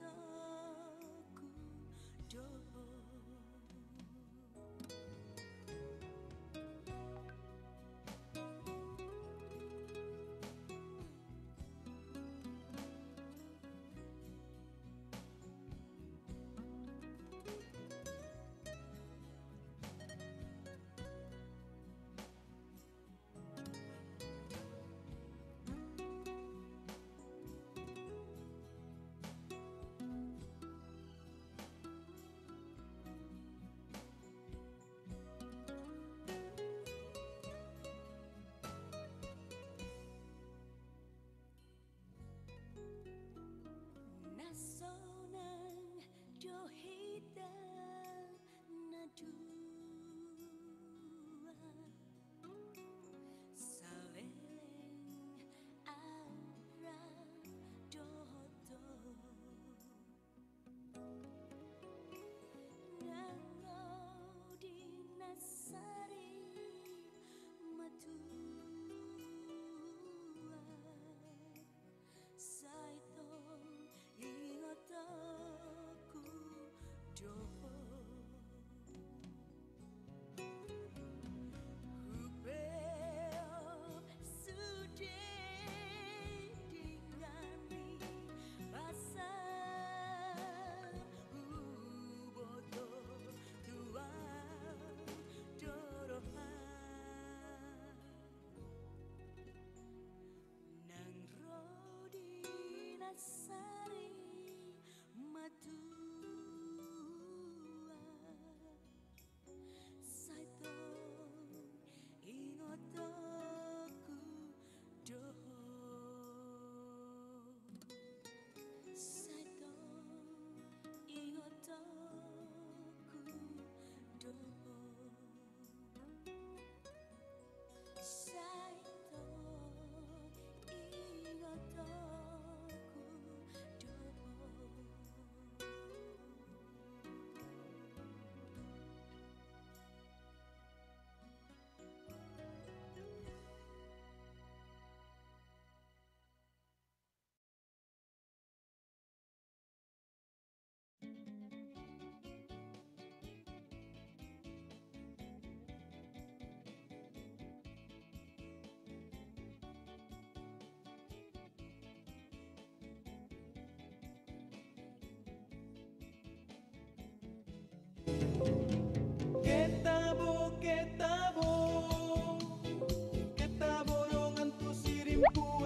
done. 행복 음.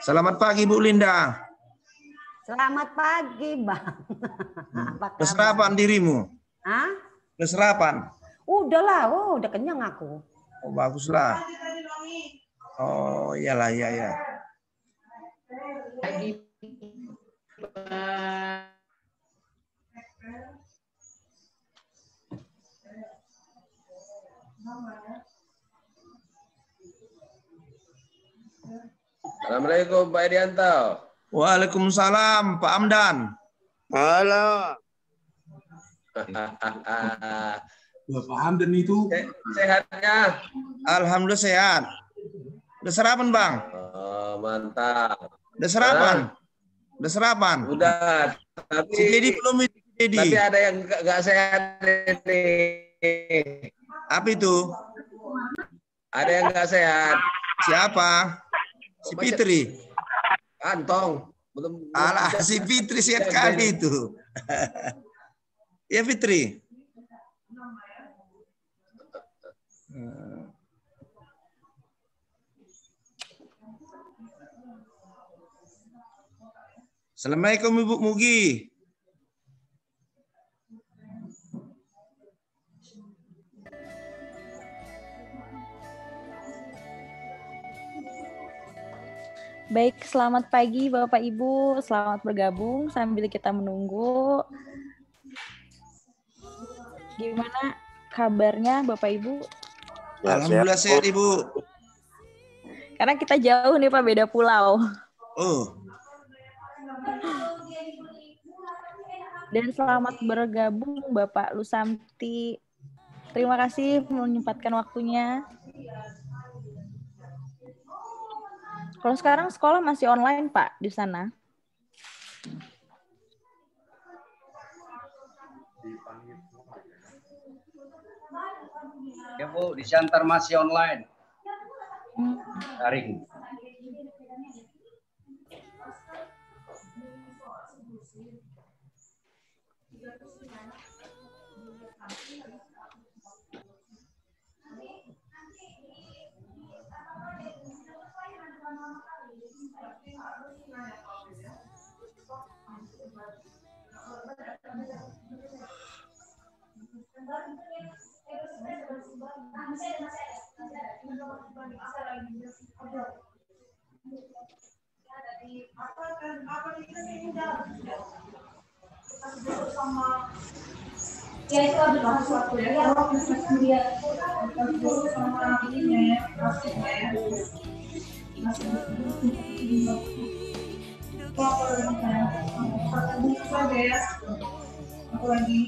Selamat pagi Bu Linda. Selamat pagi Bang. Keserapan dirimu? Hah? Keserapan? Udahlah, oh, udah kenyang aku. Oh, baguslah. Oh, iyalah, iya, iya. Pagi. Assalamualaikum Pak Edianto. Waalaikumsalam Pak Amdan. Halo. Pak Hamdan itu sehatnya? Alhamdulillah sehat. Udah sarapan, Bang? Oh, mantap. Udah sarapan? Udah sarapan? Udah. Tapi si Dedi belum Dedi. Tapi ada yang nggak sehat ini. Apa itu? Ada yang nggak sehat. Siapa? Si Fitri. Kantong. Belum, Alah, si Fitri siap kali itu. ya Fitri. Assalamualaikum Ibu Mugi. Baik, selamat pagi Bapak Ibu, selamat bergabung sambil kita menunggu. Gimana kabarnya Bapak Ibu? Alhamdulillah sehat Ibu. Karena kita jauh nih Pak, beda pulau. Oh. Dan selamat bergabung Bapak Lusamti. Terima kasih menyempatkan waktunya. Kalau sekarang sekolah masih online, Pak, di sana? Ya, Bu, di Santar masih online. Daring. Thank you. ya itu adalah suatu ya dia sama ini masih por aquí.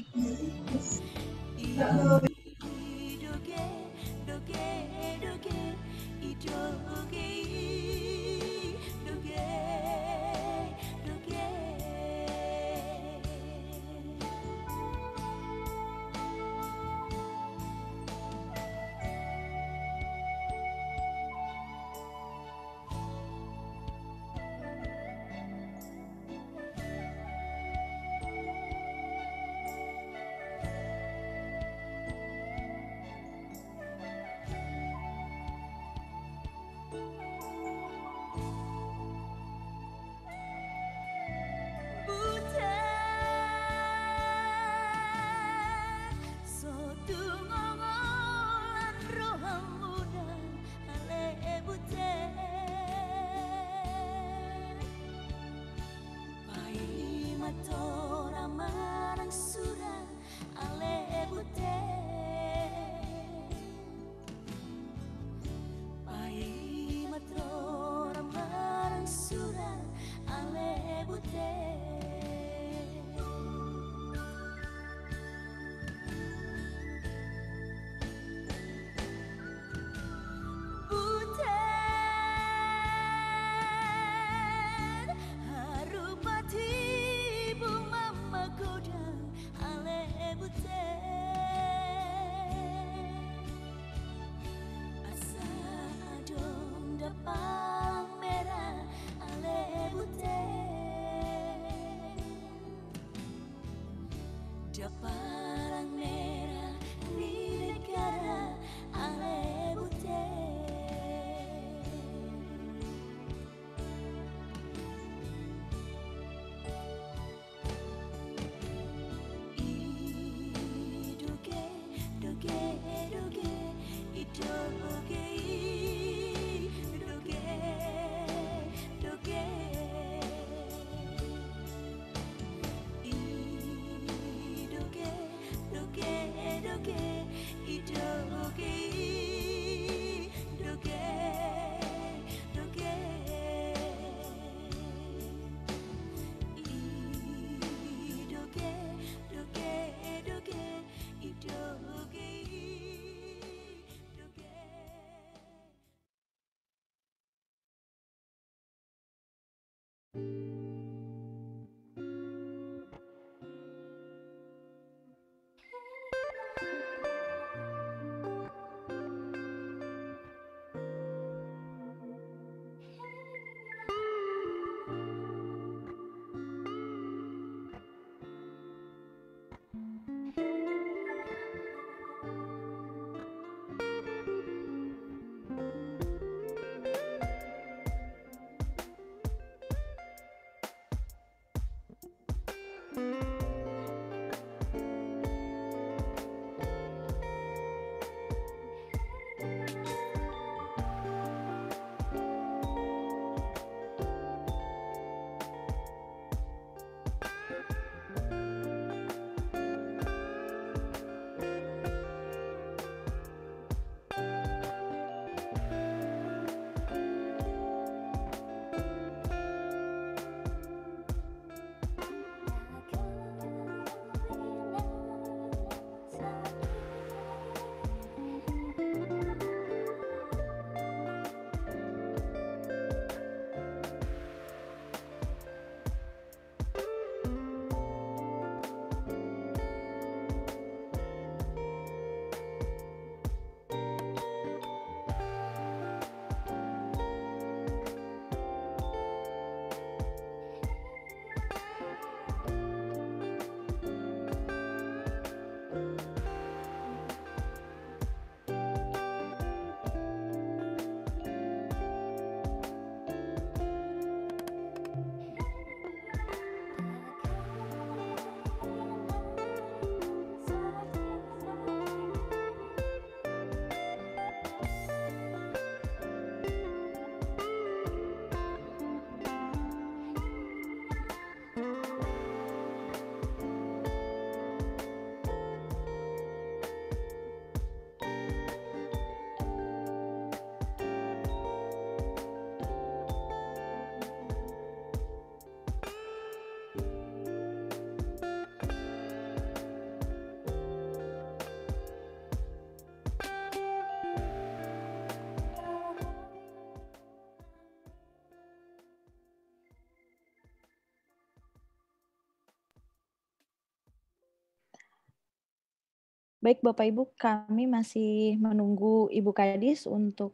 Baik Bapak Ibu, kami masih menunggu Ibu Kadis untuk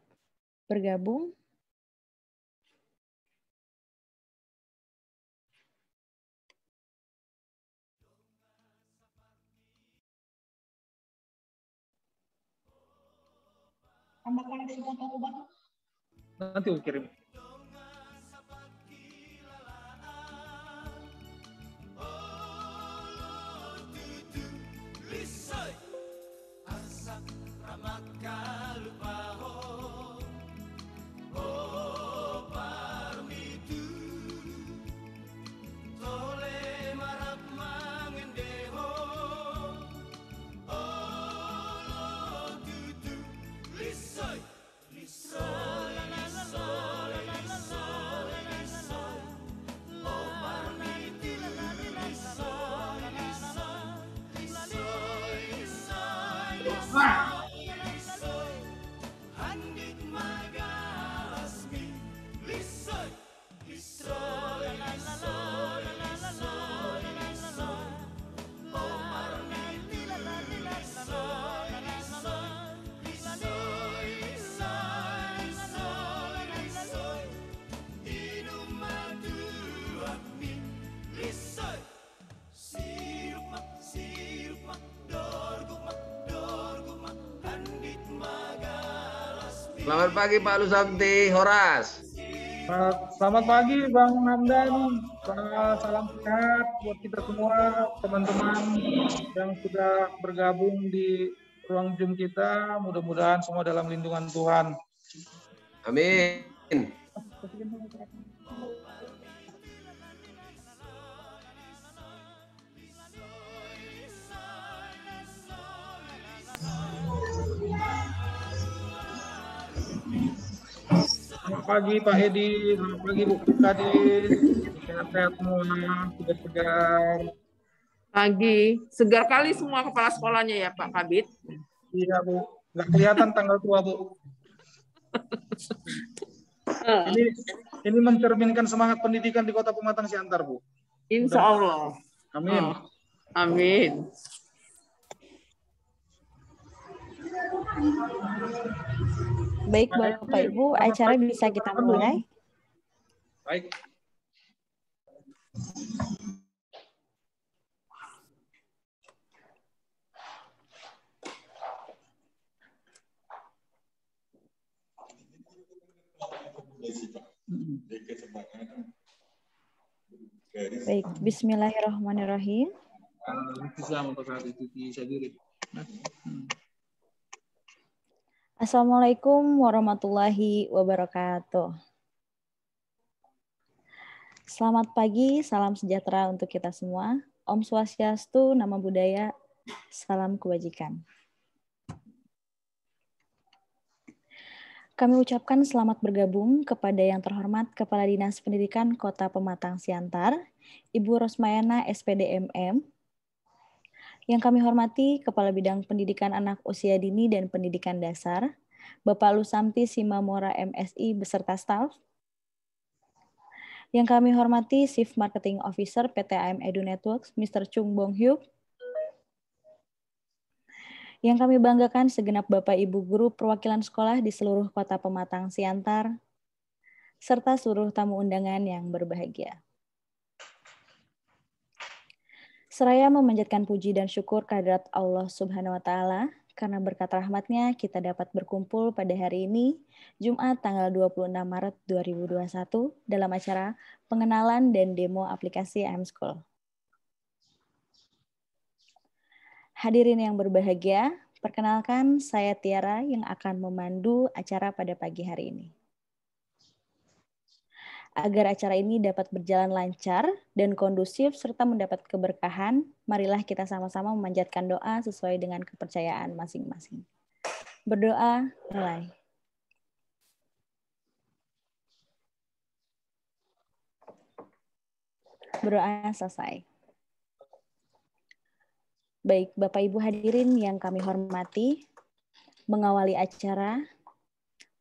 bergabung. Nanti Selamat pagi Pak Lusanti Horas. Selamat pagi Bang Hamdan. Salam sehat buat kita semua teman-teman yang sudah bergabung di ruang Zoom kita. Mudah-mudahan semua dalam lindungan Tuhan. Amin. pagi Pak Edi, selamat pagi Bu Kadi. Sehat-sehat semua, segar-segar. Pagi, segar kali semua kepala sekolahnya ya Pak Kabit. Iya Bu, nggak kelihatan tanggal tua Bu. ini ini mencerminkan semangat pendidikan di Kota Pematang Siantar Bu. Insya Allah. Amin. Oh. Amin. Baik Bapak Ibu, acara bisa kita mulai. Baik. Baik, bismillahirrahmanirrahim. Islam Assalamualaikum warahmatullahi wabarakatuh. Selamat pagi, salam sejahtera untuk kita semua. Om Swastiastu, Nama Budaya, Salam Kebajikan. Kami ucapkan selamat bergabung kepada yang terhormat Kepala Dinas Pendidikan Kota Pematang Siantar, Ibu Rosmayana SPDMM, yang kami hormati Kepala Bidang Pendidikan Anak Usia Dini dan Pendidikan Dasar, Bapak Lusamti Simamora MSI beserta staf. Yang kami hormati Chief Marketing Officer PT AM Edu Networks, Mr. Chung Bong Hyuk. Yang kami banggakan segenap Bapak Ibu guru perwakilan sekolah di seluruh kota Pematang Siantar, serta seluruh tamu undangan yang berbahagia. Seraya memanjatkan puji dan syukur kehadirat Allah Subhanahu wa taala karena berkat rahmatnya kita dapat berkumpul pada hari ini, Jumat tanggal 26 Maret 2021 dalam acara pengenalan dan demo aplikasi AM School. Hadirin yang berbahagia, perkenalkan saya Tiara yang akan memandu acara pada pagi hari ini. Agar acara ini dapat berjalan lancar dan kondusif serta mendapat keberkahan, marilah kita sama-sama memanjatkan doa sesuai dengan kepercayaan masing-masing. Berdoa mulai. Berdoa selesai. Baik, Bapak Ibu hadirin yang kami hormati, mengawali acara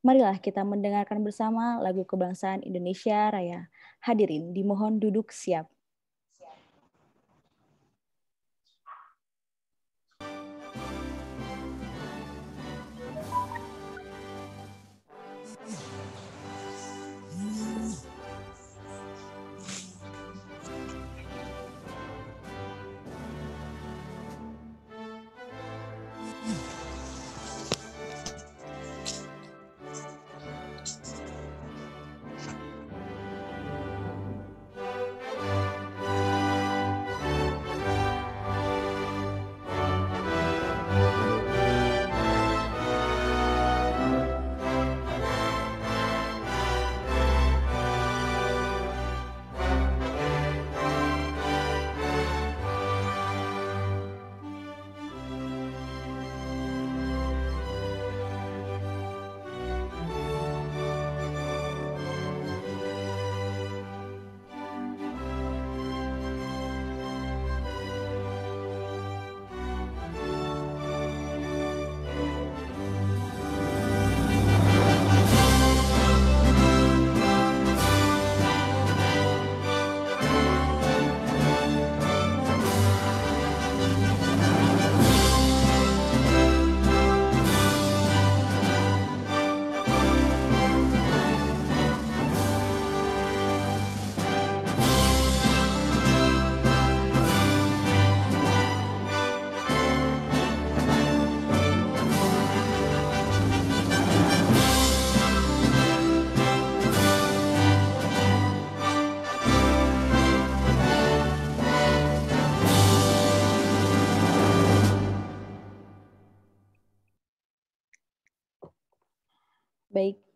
Marilah kita mendengarkan bersama lagu kebangsaan Indonesia Raya. Hadirin dimohon duduk siap.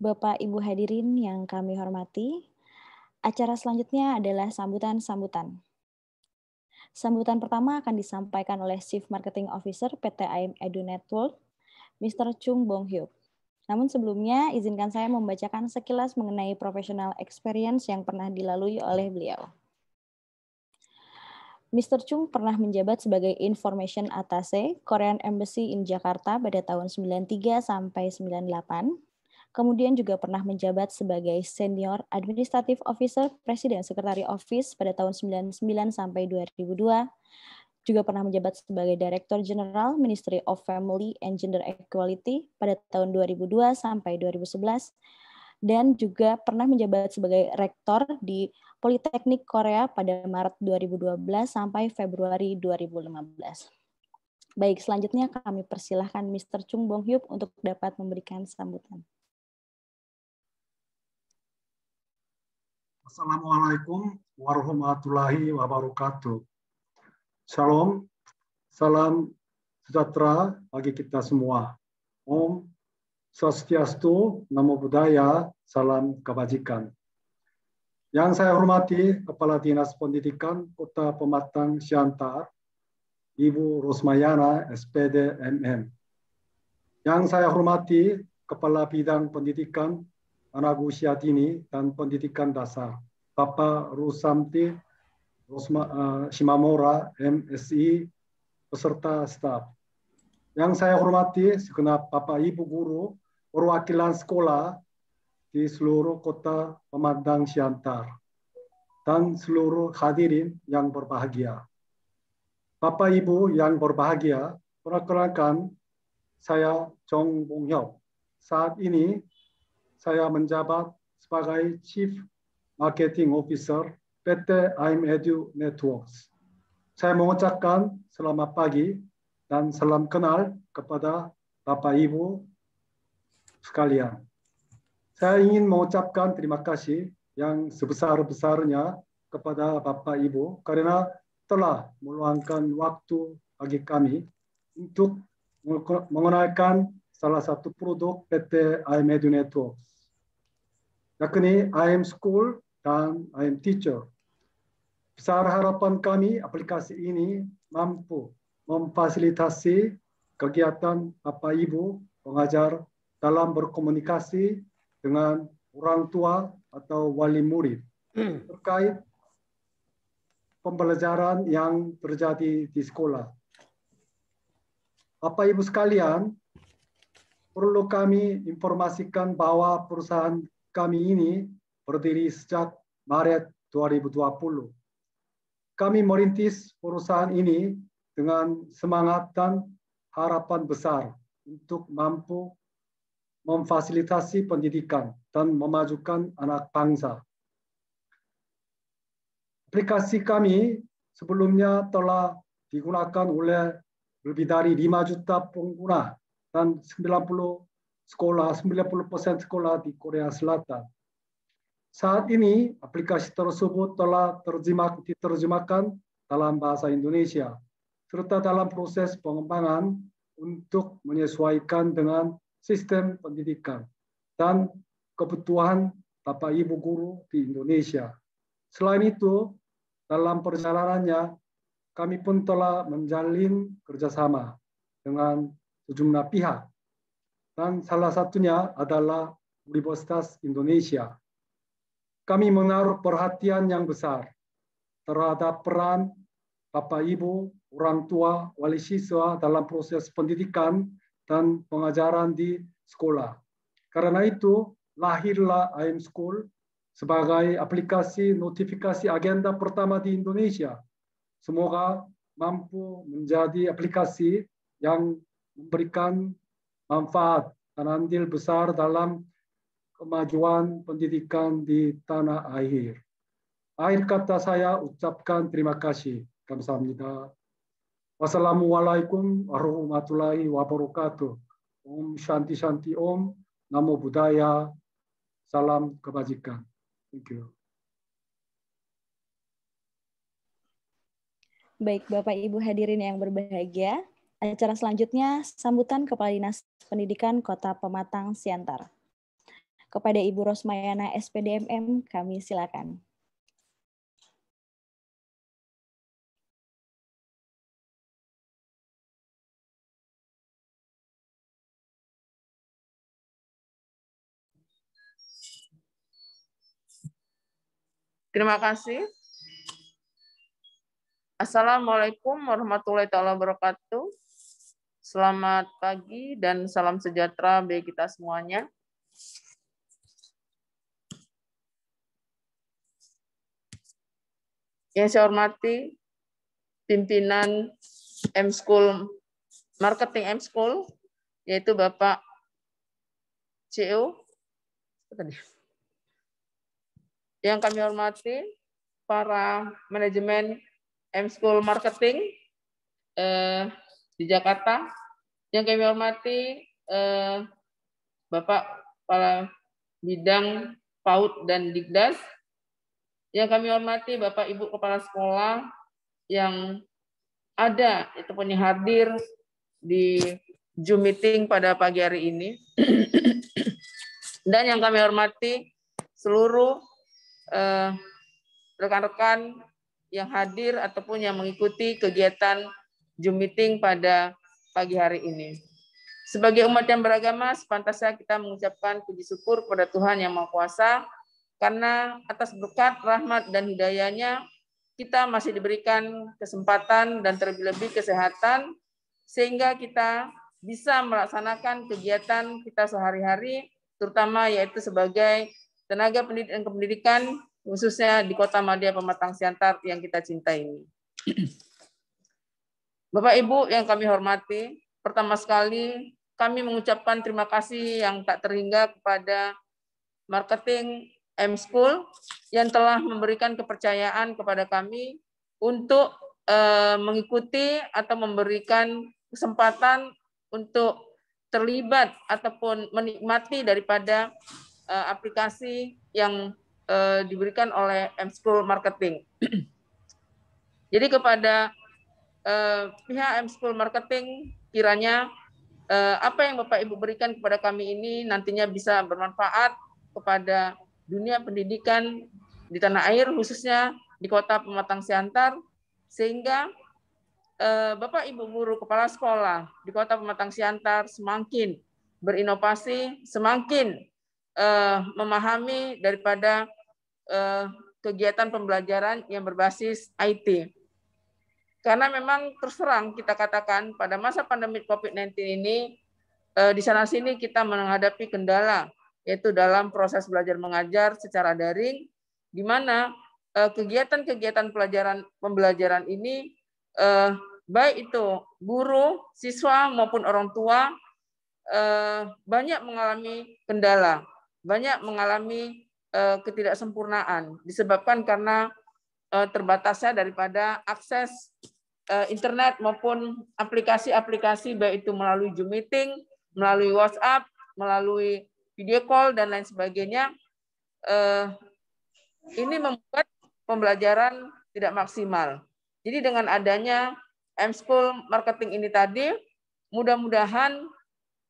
Bapak Ibu hadirin yang kami hormati, acara selanjutnya adalah sambutan-sambutan. Sambutan pertama akan disampaikan oleh Chief Marketing Officer PT IM Edu Network, Mr. Chung Bong Hyuk. Namun sebelumnya, izinkan saya membacakan sekilas mengenai professional experience yang pernah dilalui oleh beliau. Mr. Chung pernah menjabat sebagai Information Atase Korean Embassy in Jakarta pada tahun 93 sampai 98 Kemudian juga pernah menjabat sebagai Senior Administrative Officer Presiden Sekretari Office pada tahun 99 sampai 2002. Juga pernah menjabat sebagai Direktur General Ministry of Family and Gender Equality pada tahun 2002 sampai 2011 dan juga pernah menjabat sebagai rektor di Politeknik Korea pada Maret 2012 sampai Februari 2015. Baik, selanjutnya kami persilahkan Mr. Chung Bong Hyuk untuk dapat memberikan sambutan. Assalamualaikum warahmatullahi wabarakatuh. Shalom, salam sejahtera bagi kita semua. Om Swastiastu, Namo Buddhaya, Salam Kebajikan. Yang saya hormati Kepala Dinas Pendidikan Kota Pematang Siantar, Ibu Rosmayana, SPD MM. Yang saya hormati Kepala Bidang Pendidikan anak usia dini dan pendidikan dasar. Bapak Rusamti Rosma, uh, eh, Shimamura, MSI, peserta staff. Yang saya hormati segenap Bapak Ibu guru, perwakilan sekolah di seluruh kota Pemandang Siantar, dan seluruh hadirin yang berbahagia. Bapak Ibu yang berbahagia, perkenalkan saya Jong Bong Hyo Saat ini saya menjabat sebagai Chief Marketing Officer PT I'm Edu Networks. Saya mengucapkan selamat pagi dan salam kenal kepada Bapak Ibu sekalian. Saya ingin mengucapkan terima kasih yang sebesar-besarnya kepada Bapak Ibu karena telah meluangkan waktu bagi kami untuk mengenalkan salah satu produk PT IMEDU Networks yakni I am school dan I am teacher. Besar harapan kami aplikasi ini mampu memfasilitasi kegiatan Bapak Ibu pengajar dalam berkomunikasi dengan orang tua atau wali murid hmm. terkait pembelajaran yang terjadi di sekolah. Bapak Ibu sekalian, perlu kami informasikan bahwa perusahaan kami ini berdiri sejak Maret 2020. Kami merintis perusahaan ini dengan semangat dan harapan besar untuk mampu memfasilitasi pendidikan dan memajukan anak bangsa. Aplikasi kami sebelumnya telah digunakan oleh lebih dari 5 juta pengguna dan 90 sekolah 90% sekolah di Korea Selatan. Saat ini aplikasi tersebut telah terjemah, diterjemahkan dalam bahasa Indonesia serta dalam proses pengembangan untuk menyesuaikan dengan sistem pendidikan dan kebutuhan Bapak Ibu guru di Indonesia. Selain itu, dalam perjalanannya, kami pun telah menjalin kerjasama dengan sejumlah pihak dan salah satunya adalah Universitas Indonesia. Kami menaruh perhatian yang besar terhadap peran Bapak Ibu, orang tua, wali siswa dalam proses pendidikan dan pengajaran di sekolah. Karena itu, lahirlah IM School sebagai aplikasi notifikasi agenda pertama di Indonesia. Semoga mampu menjadi aplikasi yang memberikan manfaat dan andil besar dalam kemajuan pendidikan di tanah air. Akhir kata saya ucapkan terima kasih. Kamsahamnida. Wassalamualaikum warahmatullahi wabarakatuh. Om Shanti Shanti Om. Namo Buddhaya. Salam kebajikan. Thank you. Baik Bapak Ibu hadirin yang berbahagia, Acara selanjutnya, sambutan Kepala Dinas Pendidikan Kota Pematang Siantar. Kepada Ibu Rosmayana SPDMM, kami silakan. Terima kasih. Assalamualaikum warahmatullahi wabarakatuh. Selamat pagi dan salam sejahtera bagi kita semuanya. Yang saya hormati pimpinan M School Marketing M School yaitu Bapak CEO yang kami hormati para manajemen M School Marketing eh, di Jakarta. Yang kami hormati eh, Bapak Kepala Bidang PAUD dan Digdas. Yang kami hormati Bapak Ibu Kepala Sekolah yang ada ataupun yang hadir di Zoom meeting pada pagi hari ini. Dan yang kami hormati seluruh eh, rekan-rekan eh, rekan -rekan yang hadir ataupun yang mengikuti kegiatan Zoom meeting pada pagi hari ini. Sebagai umat yang beragama, sepantasnya kita mengucapkan puji syukur kepada Tuhan Yang Maha Kuasa, karena atas berkat, rahmat, dan hidayahnya, kita masih diberikan kesempatan dan terlebih-lebih kesehatan, sehingga kita bisa melaksanakan kegiatan kita sehari-hari, terutama yaitu sebagai tenaga pendidikan kependidikan, khususnya di kota Madia Pematang Siantar yang kita cintai ini. Bapak Ibu yang kami hormati, pertama sekali kami mengucapkan terima kasih yang tak terhingga kepada marketing M School yang telah memberikan kepercayaan kepada kami untuk eh, mengikuti atau memberikan kesempatan untuk terlibat ataupun menikmati daripada eh, aplikasi yang eh, diberikan oleh M School Marketing. Jadi kepada Eh, pihak m School Marketing kiranya eh, apa yang Bapak Ibu berikan kepada kami ini nantinya bisa bermanfaat kepada dunia pendidikan di tanah air khususnya di kota Pematang Siantar sehingga eh, Bapak Ibu guru kepala sekolah di kota Pematang Siantar semakin berinovasi, semakin memahami daripada kegiatan pembelajaran yang berbasis IT. Karena memang terserang kita katakan pada masa pandemi COVID-19 ini eh, di sana sini kita menghadapi kendala yaitu dalam proses belajar mengajar secara daring di mana eh, kegiatan-kegiatan pelajaran pembelajaran ini eh, baik itu guru, siswa maupun orang tua banyak mengalami kendala, banyak mengalami ketidaksempurnaan disebabkan karena terbatasnya daripada akses Eh, internet maupun aplikasi-aplikasi baik itu melalui Zoom meeting, melalui WhatsApp, melalui video call dan lain sebagainya eh, ini membuat pembelajaran tidak maksimal. Jadi dengan adanya M-School Marketing ini tadi, mudah-mudahan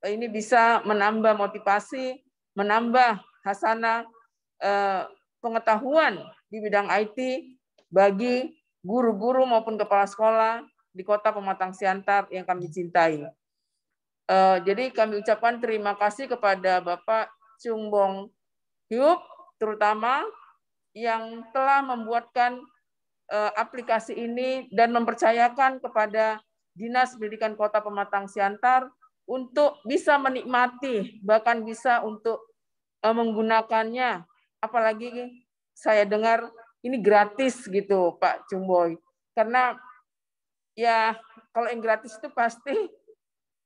eh, ini bisa menambah motivasi, menambah hasana pengetahuan di bidang IT bagi guru-guru maupun kepala sekolah di kota Pematang Siantar yang kami cintai. Uh, jadi kami ucapkan terima kasih kepada Bapak Cungbong Hyuk, terutama yang telah membuatkan uh, aplikasi ini dan mempercayakan kepada Dinas Pendidikan Kota Pematang Siantar untuk bisa menikmati, bahkan bisa untuk uh, menggunakannya. Apalagi saya dengar ini gratis gitu Pak Cumboy. Karena ya kalau yang gratis itu pasti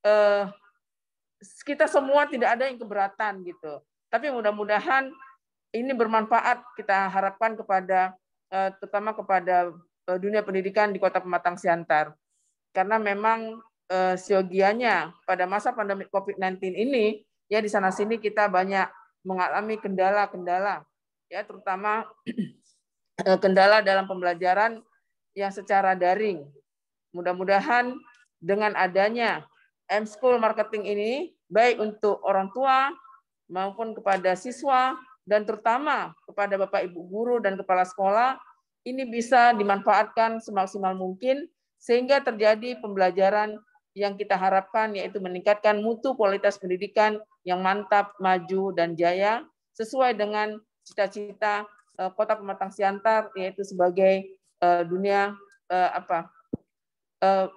eh, kita semua tidak ada yang keberatan gitu. Tapi mudah-mudahan ini bermanfaat kita harapkan kepada eh, terutama kepada eh, dunia pendidikan di Kota Pematang Siantar. Karena memang eh, siogianya pada masa pandemi COVID-19 ini ya di sana sini kita banyak mengalami kendala-kendala ya terutama Eh, kendala dalam pembelajaran yang secara daring. Mudah-mudahan dengan adanya M-School Marketing ini, baik untuk orang tua maupun kepada siswa, dan terutama kepada Bapak Ibu guru dan kepala sekolah, ini bisa dimanfaatkan semaksimal mungkin sehingga terjadi pembelajaran yang kita harapkan yaitu meningkatkan mutu kualitas pendidikan yang mantap, maju, dan jaya sesuai dengan cita-cita Eh, kota pematang siantar yaitu sebagai uh, dunia uh, apa uh,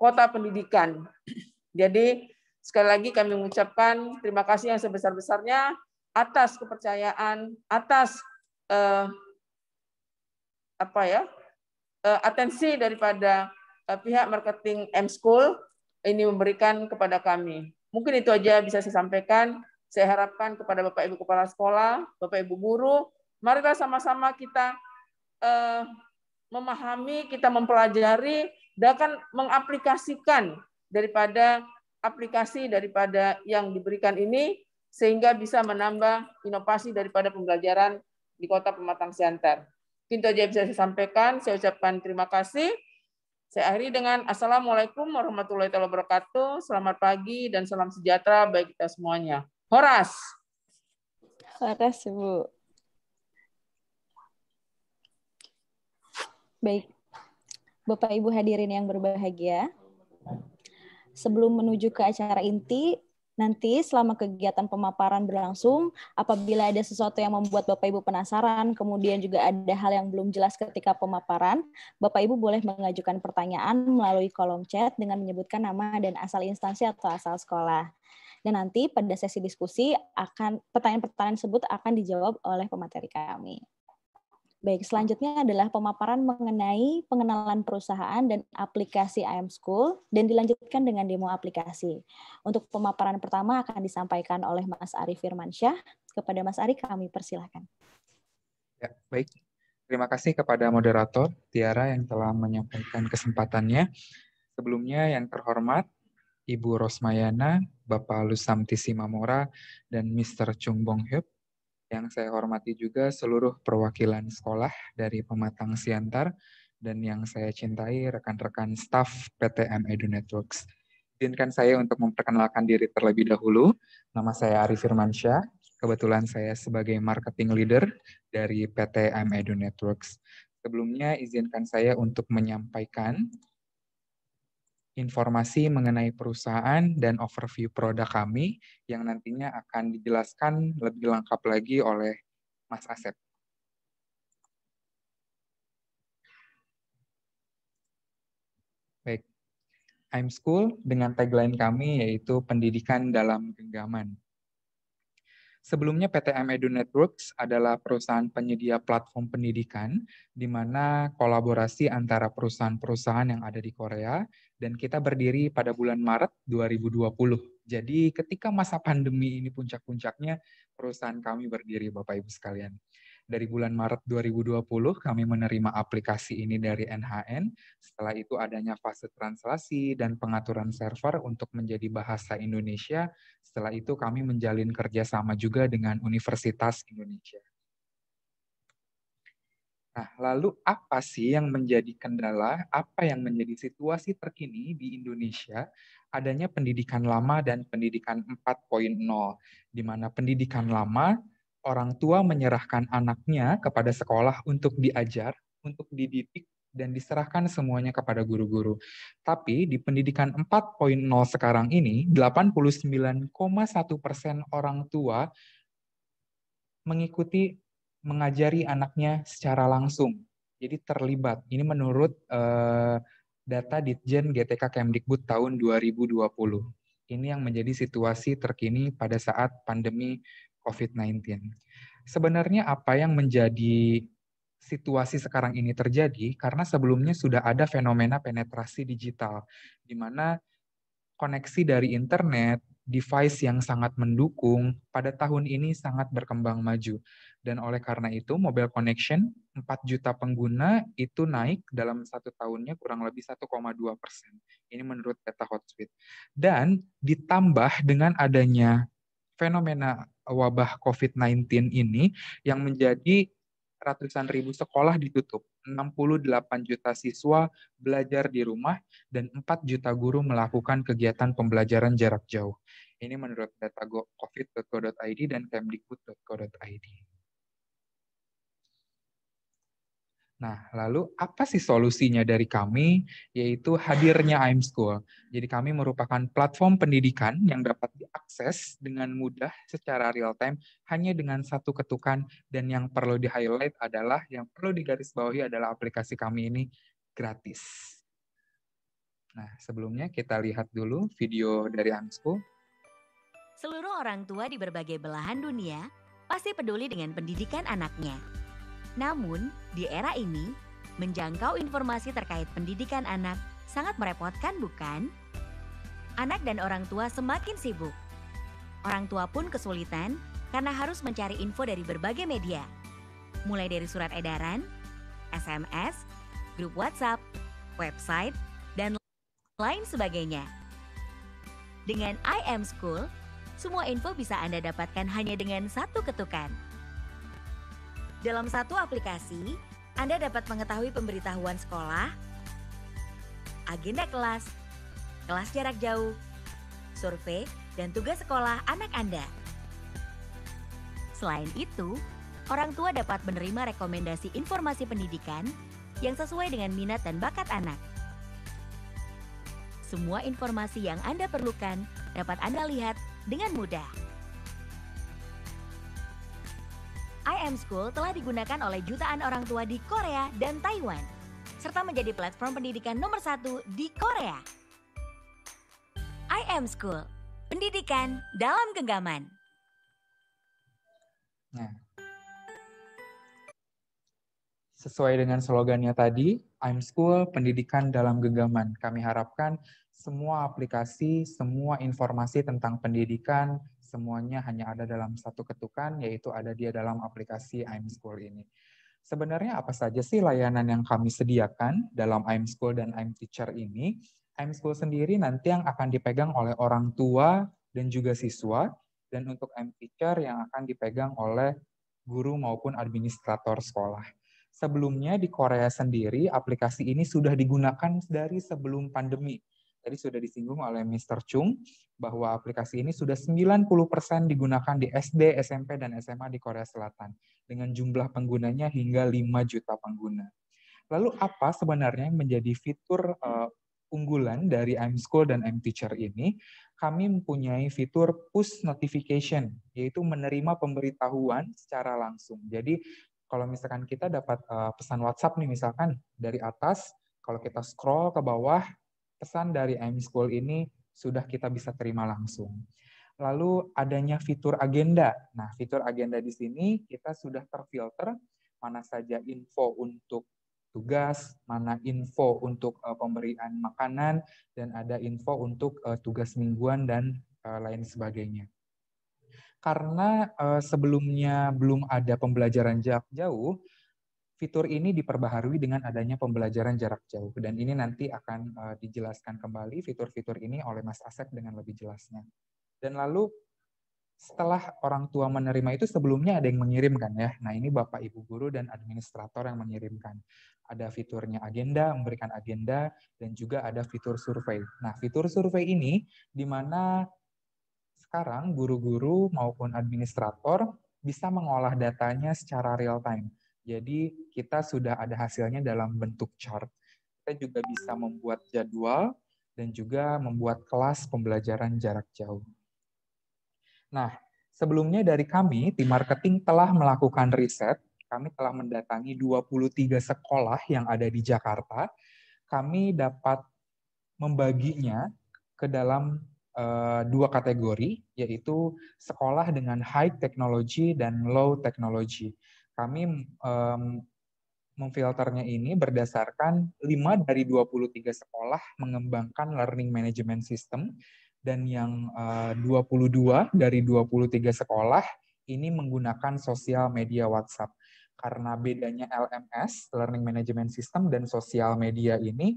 kota pendidikan. Jadi sekali lagi kami mengucapkan terima kasih yang sebesar-besarnya atas kepercayaan, atas uh, apa ya uh, atensi daripada uh, pihak marketing M School ini memberikan kepada kami. Mungkin itu aja bisa saya sampaikan. Saya harapkan kepada Bapak Ibu kepala sekolah, Bapak Ibu guru Marilah sama-sama kita uh, memahami, kita mempelajari, dan akan mengaplikasikan daripada aplikasi daripada yang diberikan ini sehingga bisa menambah inovasi daripada pembelajaran di Kota Pematang Siantar. Mungkin itu bisa saya sampaikan. Saya ucapkan terima kasih. Saya akhiri dengan Assalamualaikum warahmatullahi wabarakatuh. Selamat pagi dan salam sejahtera bagi kita semuanya. Horas! Horas, Bu. Baik, Bapak Ibu hadirin yang berbahagia. Sebelum menuju ke acara inti, nanti selama kegiatan pemaparan berlangsung, apabila ada sesuatu yang membuat Bapak Ibu penasaran, kemudian juga ada hal yang belum jelas ketika pemaparan, Bapak Ibu boleh mengajukan pertanyaan melalui kolom chat dengan menyebutkan nama dan asal instansi atau asal sekolah. Dan nanti pada sesi diskusi akan pertanyaan-pertanyaan tersebut akan dijawab oleh pemateri kami. Baik, selanjutnya adalah pemaparan mengenai pengenalan perusahaan dan aplikasi IM School dan dilanjutkan dengan demo aplikasi. Untuk pemaparan pertama akan disampaikan oleh Mas Ari Firmansyah. Kepada Mas Ari kami persilahkan. Ya, baik. Terima kasih kepada moderator Tiara yang telah menyampaikan kesempatannya. Sebelumnya yang terhormat Ibu Rosmayana, Bapak Lusam Simamora, dan Mr. Chung Bong Hyup yang saya hormati juga seluruh perwakilan sekolah dari Pematang Siantar dan yang saya cintai rekan-rekan staf PTM Edu Networks. Izinkan saya untuk memperkenalkan diri terlebih dahulu. Nama saya Ari Firmansyah. Kebetulan saya sebagai marketing leader dari PTM Edu Networks. Sebelumnya izinkan saya untuk menyampaikan informasi mengenai perusahaan dan overview produk kami yang nantinya akan dijelaskan lebih lengkap lagi oleh Mas Asep. Baik, I'm School dengan tagline kami yaitu pendidikan dalam genggaman. Sebelumnya PTM Edu Networks adalah perusahaan penyedia platform pendidikan di mana kolaborasi antara perusahaan-perusahaan yang ada di Korea dan kita berdiri pada bulan Maret 2020. Jadi ketika masa pandemi ini puncak-puncaknya perusahaan kami berdiri Bapak Ibu sekalian. Dari bulan Maret 2020, kami menerima aplikasi ini dari NHN. Setelah itu adanya fase translasi dan pengaturan server untuk menjadi bahasa Indonesia. Setelah itu kami menjalin kerjasama juga dengan Universitas Indonesia. Nah, lalu apa sih yang menjadi kendala, apa yang menjadi situasi terkini di Indonesia adanya pendidikan lama dan pendidikan 4.0, di mana pendidikan lama orang tua menyerahkan anaknya kepada sekolah untuk diajar, untuk dididik, dan diserahkan semuanya kepada guru-guru. Tapi di pendidikan 4.0 sekarang ini, 89,1 persen orang tua mengikuti mengajari anaknya secara langsung. Jadi terlibat. Ini menurut uh, data Ditjen GTK Kemdikbud tahun 2020. Ini yang menjadi situasi terkini pada saat pandemi COVID-19. Sebenarnya apa yang menjadi situasi sekarang ini terjadi karena sebelumnya sudah ada fenomena penetrasi digital di mana koneksi dari internet, device yang sangat mendukung pada tahun ini sangat berkembang maju. Dan oleh karena itu mobile connection 4 juta pengguna itu naik dalam satu tahunnya kurang lebih 1,2 persen. Ini menurut data Hotspot Dan ditambah dengan adanya fenomena wabah COVID-19 ini yang menjadi ratusan ribu sekolah ditutup, 68 juta siswa belajar di rumah, dan 4 juta guru melakukan kegiatan pembelajaran jarak jauh. Ini menurut data covid.co.id dan kemdikbud.co.id. Nah, lalu apa sih solusinya dari kami? Yaitu hadirnya I'm School. Jadi kami merupakan platform pendidikan yang dapat diakses dengan mudah secara real time hanya dengan satu ketukan dan yang perlu di-highlight adalah yang perlu digarisbawahi adalah aplikasi kami ini gratis. Nah, sebelumnya kita lihat dulu video dari I'm School. Seluruh orang tua di berbagai belahan dunia pasti peduli dengan pendidikan anaknya. Namun, di era ini, menjangkau informasi terkait pendidikan anak sangat merepotkan bukan? Anak dan orang tua semakin sibuk. Orang tua pun kesulitan karena harus mencari info dari berbagai media. Mulai dari surat edaran, SMS, grup WhatsApp, website, dan lain sebagainya. Dengan IM School, semua info bisa Anda dapatkan hanya dengan satu ketukan. Dalam satu aplikasi, Anda dapat mengetahui pemberitahuan sekolah, agenda kelas, kelas jarak jauh, survei, dan tugas sekolah anak Anda. Selain itu, orang tua dapat menerima rekomendasi informasi pendidikan yang sesuai dengan minat dan bakat anak. Semua informasi yang Anda perlukan dapat Anda lihat dengan mudah. iM School telah digunakan oleh jutaan orang tua di Korea dan Taiwan, serta menjadi platform pendidikan nomor satu di Korea. IM School, pendidikan dalam genggaman. Nah, sesuai dengan slogannya tadi, I'm School, pendidikan dalam genggaman. Kami harapkan semua aplikasi, semua informasi tentang pendidikan, semuanya hanya ada dalam satu ketukan, yaitu ada dia dalam aplikasi I'm School ini. Sebenarnya apa saja sih layanan yang kami sediakan dalam I'm School dan I'm Teacher ini? I'm School sendiri nanti yang akan dipegang oleh orang tua dan juga siswa, dan untuk I'm Teacher yang akan dipegang oleh guru maupun administrator sekolah. Sebelumnya di Korea sendiri, aplikasi ini sudah digunakan dari sebelum pandemi, Tadi sudah disinggung oleh Mr. Chung bahwa aplikasi ini sudah 90% digunakan di SD, SMP, dan SMA di Korea Selatan dengan jumlah penggunanya hingga 5 juta pengguna. Lalu apa sebenarnya yang menjadi fitur uh, unggulan dari I'm School dan I'm Teacher ini? Kami mempunyai fitur push notification, yaitu menerima pemberitahuan secara langsung. Jadi kalau misalkan kita dapat uh, pesan WhatsApp nih misalkan dari atas, kalau kita scroll ke bawah pesan dari AMI School ini sudah kita bisa terima langsung. Lalu adanya fitur agenda. Nah, fitur agenda di sini kita sudah terfilter mana saja info untuk tugas, mana info untuk eh, pemberian makanan, dan ada info untuk eh, tugas mingguan dan eh, lain sebagainya. Karena sebelumnya belum ada pembelajaran jarak jauh, Fitur ini diperbaharui dengan adanya pembelajaran jarak jauh dan ini nanti akan uh, dijelaskan kembali fitur-fitur ini oleh Mas Asep dengan lebih jelasnya. Dan lalu setelah orang tua menerima itu sebelumnya ada yang mengirimkan ya. Nah, ini Bapak Ibu guru dan administrator yang mengirimkan. Ada fiturnya agenda, memberikan agenda dan juga ada fitur survei. Nah, fitur survei ini di mana sekarang guru-guru maupun administrator bisa mengolah datanya secara real time. Jadi kita sudah ada hasilnya dalam bentuk chart. Kita juga bisa membuat jadwal dan juga membuat kelas pembelajaran jarak jauh. Nah, sebelumnya dari kami, tim marketing telah melakukan riset. Kami telah mendatangi 23 sekolah yang ada di Jakarta. Kami dapat membaginya ke dalam eh, dua kategori, yaitu sekolah dengan high technology dan low technology. Kami memfilternya ini berdasarkan 5 dari 23 sekolah mengembangkan learning management system dan yang eh, uh, 22 dari 23 sekolah ini menggunakan sosial media WhatsApp. Karena bedanya LMS, learning management system dan sosial media ini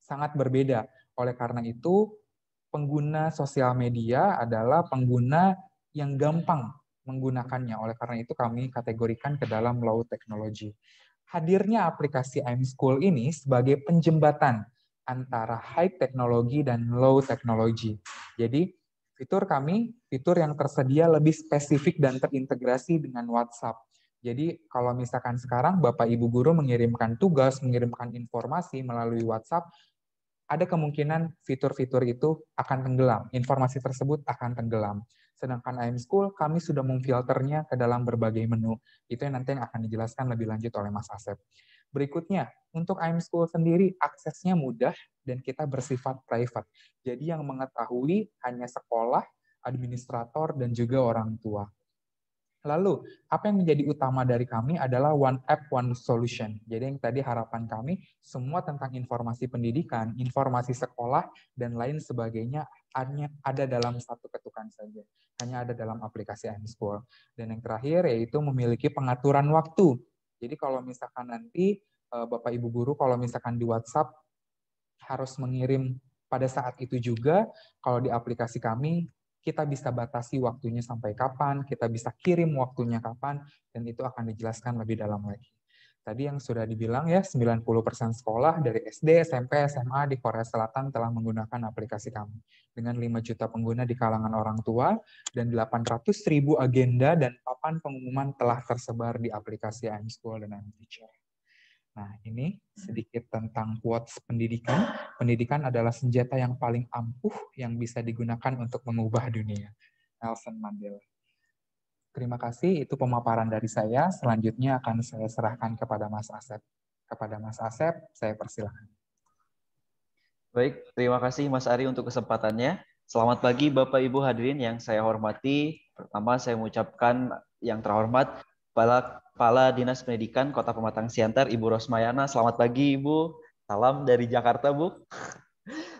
sangat berbeda. Oleh karena itu, pengguna sosial media adalah pengguna yang gampang menggunakannya. Oleh karena itu kami kategorikan ke dalam low technology hadirnya aplikasi I'm School ini sebagai penjembatan antara high teknologi dan low teknologi. Jadi fitur kami, fitur yang tersedia lebih spesifik dan terintegrasi dengan WhatsApp. Jadi kalau misalkan sekarang Bapak Ibu guru mengirimkan tugas, mengirimkan informasi melalui WhatsApp, ada kemungkinan fitur-fitur itu akan tenggelam, informasi tersebut akan tenggelam. Sedangkan IM School, kami sudah memfilternya ke dalam berbagai menu. Itu yang nanti yang akan dijelaskan lebih lanjut oleh Mas Asep. Berikutnya, untuk IM School sendiri aksesnya mudah dan kita bersifat private. Jadi yang mengetahui hanya sekolah, administrator, dan juga orang tua. Lalu, apa yang menjadi utama dari kami adalah one app, one solution. Jadi yang tadi harapan kami, semua tentang informasi pendidikan, informasi sekolah, dan lain sebagainya hanya ada dalam satu ketukan saja, hanya ada dalam aplikasi m Dan yang terakhir yaitu memiliki pengaturan waktu. Jadi kalau misalkan nanti e, Bapak Ibu guru kalau misalkan di WhatsApp harus mengirim pada saat itu juga, kalau di aplikasi kami kita bisa batasi waktunya sampai kapan, kita bisa kirim waktunya kapan, dan itu akan dijelaskan lebih dalam lagi. Tadi yang sudah dibilang ya, 90% sekolah dari SD, SMP, SMA di Korea Selatan telah menggunakan aplikasi kami. Dengan 5 juta pengguna di kalangan orang tua, dan 800 ribu agenda dan papan pengumuman telah tersebar di aplikasi I'm School dan I'm Teacher. Nah, ini sedikit tentang quotes pendidikan. Pendidikan adalah senjata yang paling ampuh yang bisa digunakan untuk mengubah dunia. Nelson Mandela. Terima kasih, itu pemaparan dari saya. Selanjutnya akan saya serahkan kepada Mas Asep. Kepada Mas Asep, saya persilahkan. Baik, terima kasih Mas Ari untuk kesempatannya. Selamat pagi Bapak Ibu hadirin yang saya hormati. Pertama saya mengucapkan yang terhormat Kepala, Kepala Dinas Pendidikan Kota Pematang Siantar, Ibu Rosmayana. Selamat pagi Ibu. Salam dari Jakarta, Bu.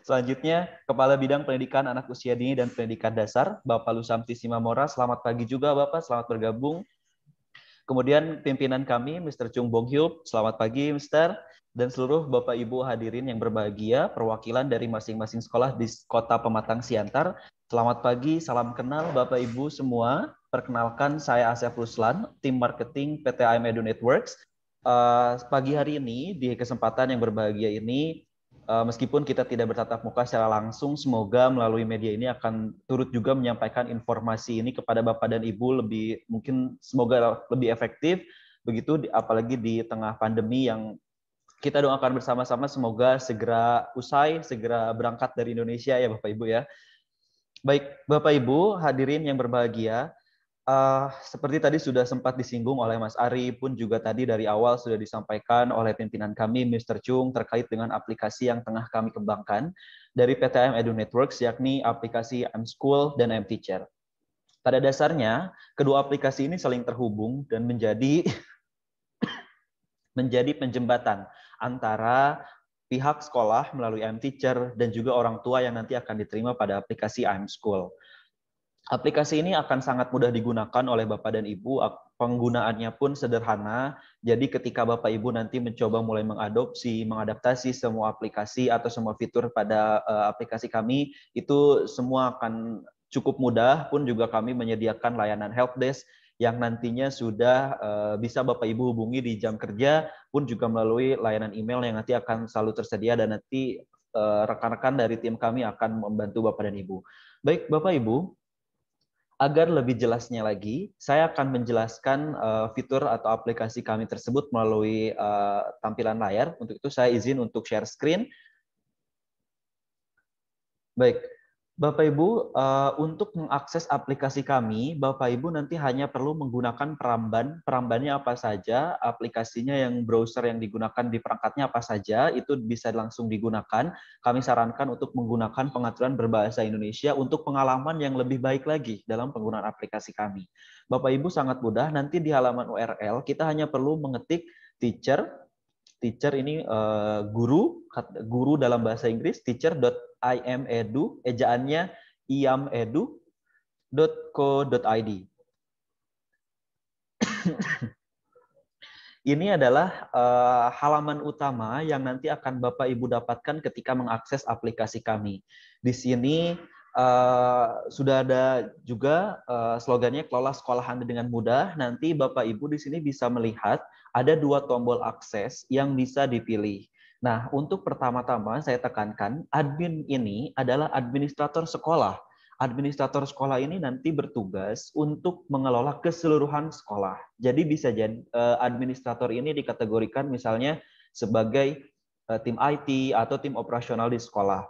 Selanjutnya, Kepala Bidang Pendidikan Anak Usia Dini dan Pendidikan Dasar, Bapak Lusamti Simamora. Selamat pagi juga Bapak, selamat bergabung. Kemudian pimpinan kami, Mr. Chung Bong Hyup. Selamat pagi, Mr. Dan seluruh Bapak Ibu hadirin yang berbahagia, perwakilan dari masing-masing sekolah di Kota Pematang Siantar. Selamat pagi, salam kenal Bapak Ibu semua. Perkenalkan, saya Asep Ruslan, tim marketing PT AM Edu Networks. Uh, pagi hari ini, di kesempatan yang berbahagia ini, Eh, meskipun kita tidak bertatap muka secara langsung, semoga melalui media ini akan turut juga menyampaikan informasi ini kepada Bapak dan Ibu lebih mungkin semoga lebih efektif begitu apalagi di tengah pandemi yang kita doakan bersama-sama semoga segera usai, segera berangkat dari Indonesia ya Bapak Ibu ya. Baik, Bapak Ibu, hadirin yang berbahagia, uh, seperti tadi sudah sempat disinggung oleh Mas Ari pun juga tadi dari awal sudah disampaikan oleh pimpinan kami Mr. Chung terkait dengan aplikasi yang tengah kami kembangkan dari PTM Edu Networks yakni aplikasi M School dan M Teacher. Pada dasarnya, kedua aplikasi ini saling terhubung dan menjadi menjadi penjembatan antara pihak sekolah melalui M Teacher dan juga orang tua yang nanti akan diterima pada aplikasi M School. Aplikasi ini akan sangat mudah digunakan oleh Bapak dan Ibu, penggunaannya pun sederhana. Jadi ketika Bapak Ibu nanti mencoba mulai mengadopsi, mengadaptasi semua aplikasi atau semua fitur pada eh, aplikasi kami, itu semua akan cukup mudah pun juga kami menyediakan layanan helpdesk yang nantinya sudah eh, bisa Bapak Ibu hubungi di jam kerja pun juga melalui layanan email yang nanti akan selalu tersedia dan nanti eh, rekan-rekan dari tim kami akan membantu Bapak dan Ibu. Baik Bapak Ibu, Agar lebih jelasnya lagi, saya akan menjelaskan uh, fitur atau aplikasi kami tersebut melalui uh, tampilan layar. Untuk itu saya izin untuk share screen. Baik, Bapak Ibu, eh, untuk mengakses aplikasi kami, Bapak Ibu nanti hanya perlu menggunakan peramban. Perambannya apa saja, aplikasinya yang browser yang digunakan di perangkatnya apa saja, itu bisa langsung digunakan. Kami sarankan untuk menggunakan pengaturan berbahasa Indonesia untuk pengalaman yang lebih baik lagi dalam penggunaan aplikasi kami. Bapak Ibu sangat mudah, nanti di halaman URL kita hanya perlu mengetik teacher, teacher ini eh, guru, guru dalam bahasa Inggris, teacher imedu Edu, ejaannya iamedu.co.id. Ini adalah uh, halaman utama yang nanti akan Bapak Ibu dapatkan ketika mengakses aplikasi kami. Di sini uh, sudah ada juga uh, slogannya kelola sekolah Anda dengan mudah. Nanti Bapak Ibu di sini bisa melihat ada dua tombol akses yang bisa dipilih. Nah, untuk pertama-tama saya tekankan admin ini adalah administrator sekolah. Administrator sekolah ini nanti bertugas untuk mengelola keseluruhan sekolah. Jadi bisa jadi eh, administrator ini dikategorikan misalnya sebagai eh, tim IT atau tim operasional di sekolah.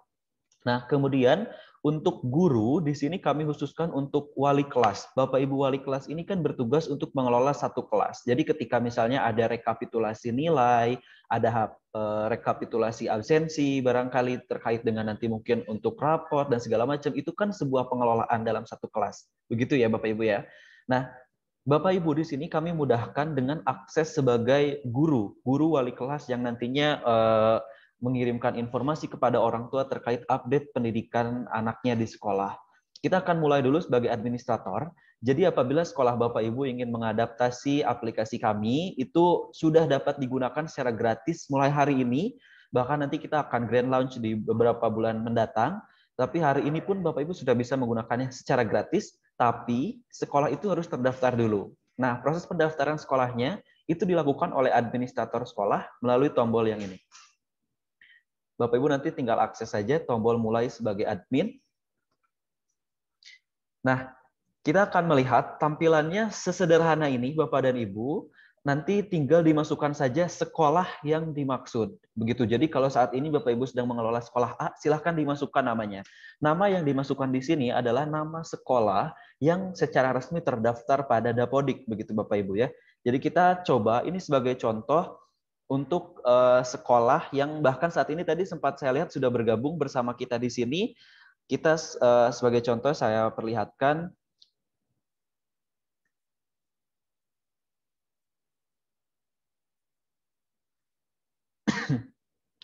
Nah, kemudian untuk guru di sini kami khususkan untuk wali kelas. Bapak Ibu wali kelas ini kan bertugas untuk mengelola satu kelas. Jadi ketika misalnya ada rekapitulasi nilai, ada eh, rekapitulasi absensi barangkali terkait dengan nanti mungkin untuk raport dan segala macam itu kan sebuah pengelolaan dalam satu kelas. Begitu ya Bapak Ibu ya. Nah, Bapak Ibu di sini kami mudahkan dengan akses sebagai guru, guru wali kelas yang nantinya eh, mengirimkan informasi kepada orang tua terkait update pendidikan anaknya di sekolah. Kita akan mulai dulu sebagai administrator. Jadi apabila sekolah Bapak Ibu ingin mengadaptasi aplikasi kami, itu sudah dapat digunakan secara gratis mulai hari ini. Bahkan nanti kita akan grand launch di beberapa bulan mendatang. Tapi hari ini pun Bapak Ibu sudah bisa menggunakannya secara gratis, tapi sekolah itu harus terdaftar dulu. Nah, proses pendaftaran sekolahnya itu dilakukan oleh administrator sekolah melalui tombol yang ini. Bapak Ibu nanti tinggal akses saja tombol mulai sebagai admin. Nah, kita akan melihat tampilannya sesederhana ini Bapak dan Ibu. Nanti tinggal dimasukkan saja sekolah yang dimaksud. Begitu. Jadi kalau saat ini Bapak Ibu sedang mengelola sekolah A, silahkan dimasukkan namanya. Nama yang dimasukkan di sini adalah nama sekolah yang secara resmi terdaftar pada Dapodik. Begitu Bapak Ibu ya. Jadi kita coba ini sebagai contoh untuk uh, sekolah yang bahkan saat ini tadi sempat saya lihat sudah bergabung bersama kita di sini. Kita uh, sebagai contoh saya perlihatkan